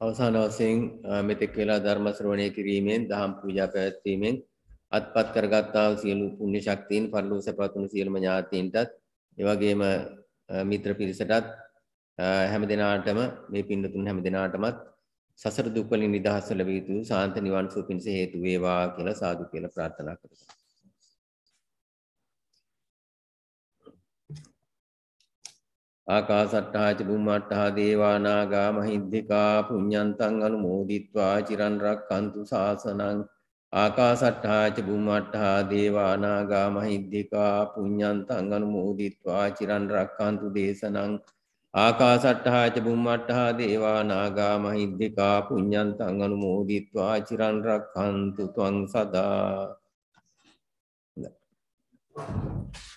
අවසාන වශයෙන් මෙතෙක් වෙලා ධර්ම ශ්‍රවණය කිරීමෙන් දහම් පූජා පැවැත්වීමෙන් අත්පත් කරගත්තා වූ සියලු පුණ්‍ය ශක්තියින් පරිලෝකසපතුණු සියලුම ඥාතීන්ටත් ඒ වගේම මිත්‍ර පිරිසටත් හැම දිනාටම මේ පින්නතුන් හැම දිනාටමත් සසර දුක් වලින් නිදහස් ලැබිය යුතු සාන්ත නිවන් සුව පිණිස හේතු වේවා කියලා සාදු කියලා ප්‍රාර්ථනා කරමි ආකාසට්ඨාච බුම්මට්ඨා දේවානාගා මහිද්దికා පුඤ්ඤන්තං අනුමෝදිත්වා චිරන් රක්칸තු සාසනං ආකාසට්ඨාච බුම්මට්ඨා දේවානාගා මහිද්దికා පුඤ්ඤන්තං අනුමෝදිත්වා චිරන් රක්칸තු දේශනං ආකාසට්ඨාච බුම්මට්ඨා දේවානාගා මහිද්దికා පුඤ්ඤන්තං අනුමෝදිත්වා චිරන් රක්칸තු ත්වං සදා Thank you.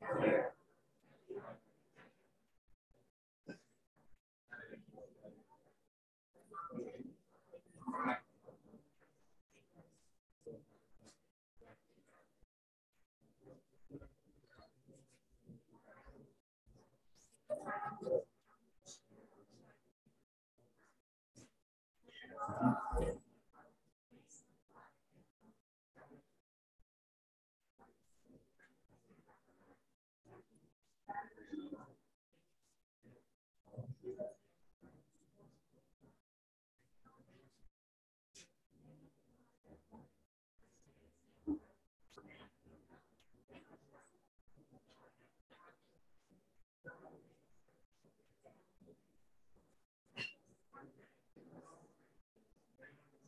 Gracias.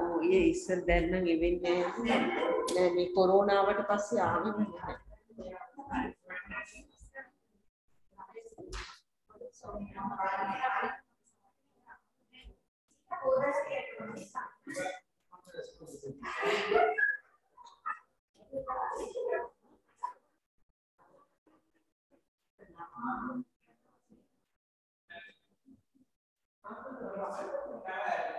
ඕ ඒ ඉස්සර දැන්නම් එවෙන්නේ නෑ මේ කොරෝනාවට පස්සේ ආවෙම නෑ [laughs] Thank you. informação, cara,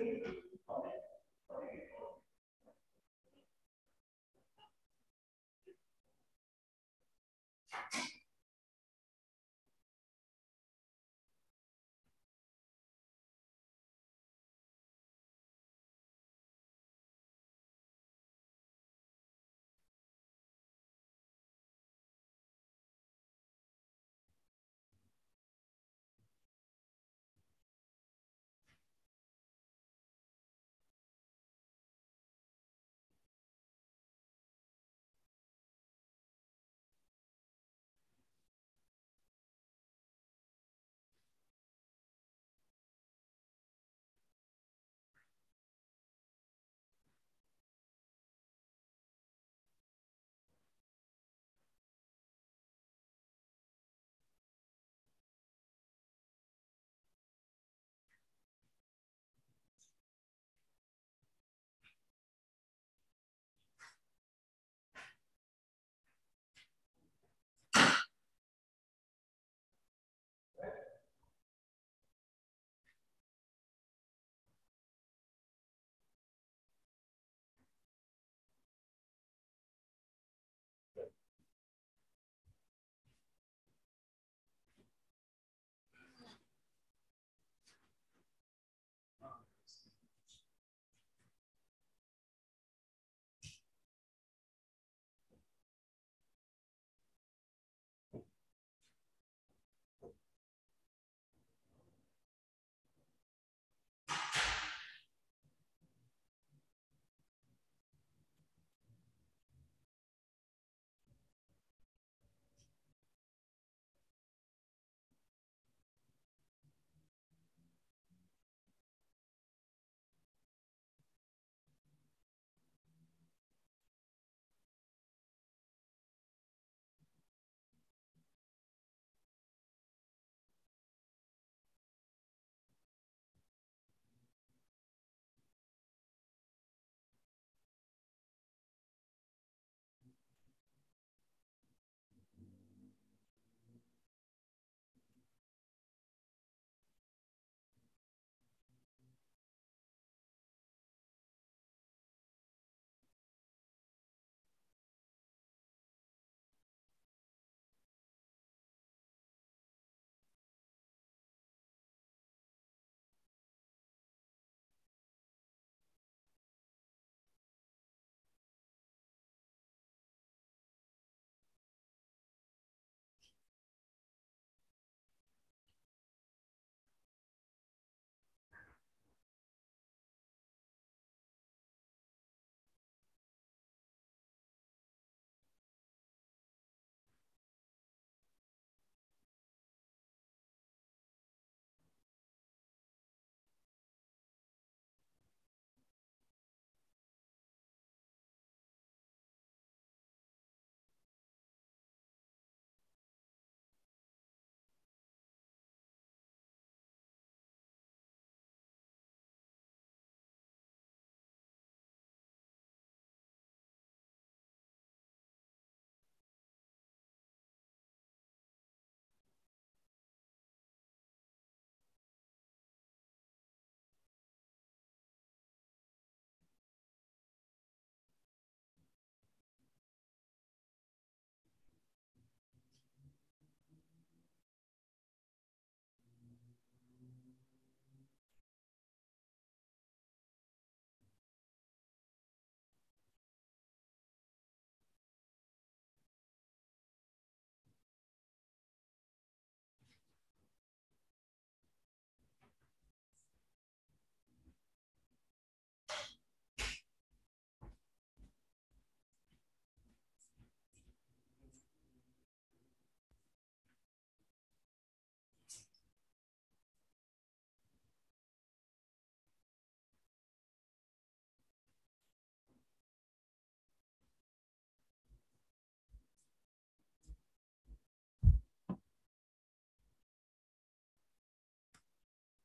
Gracias.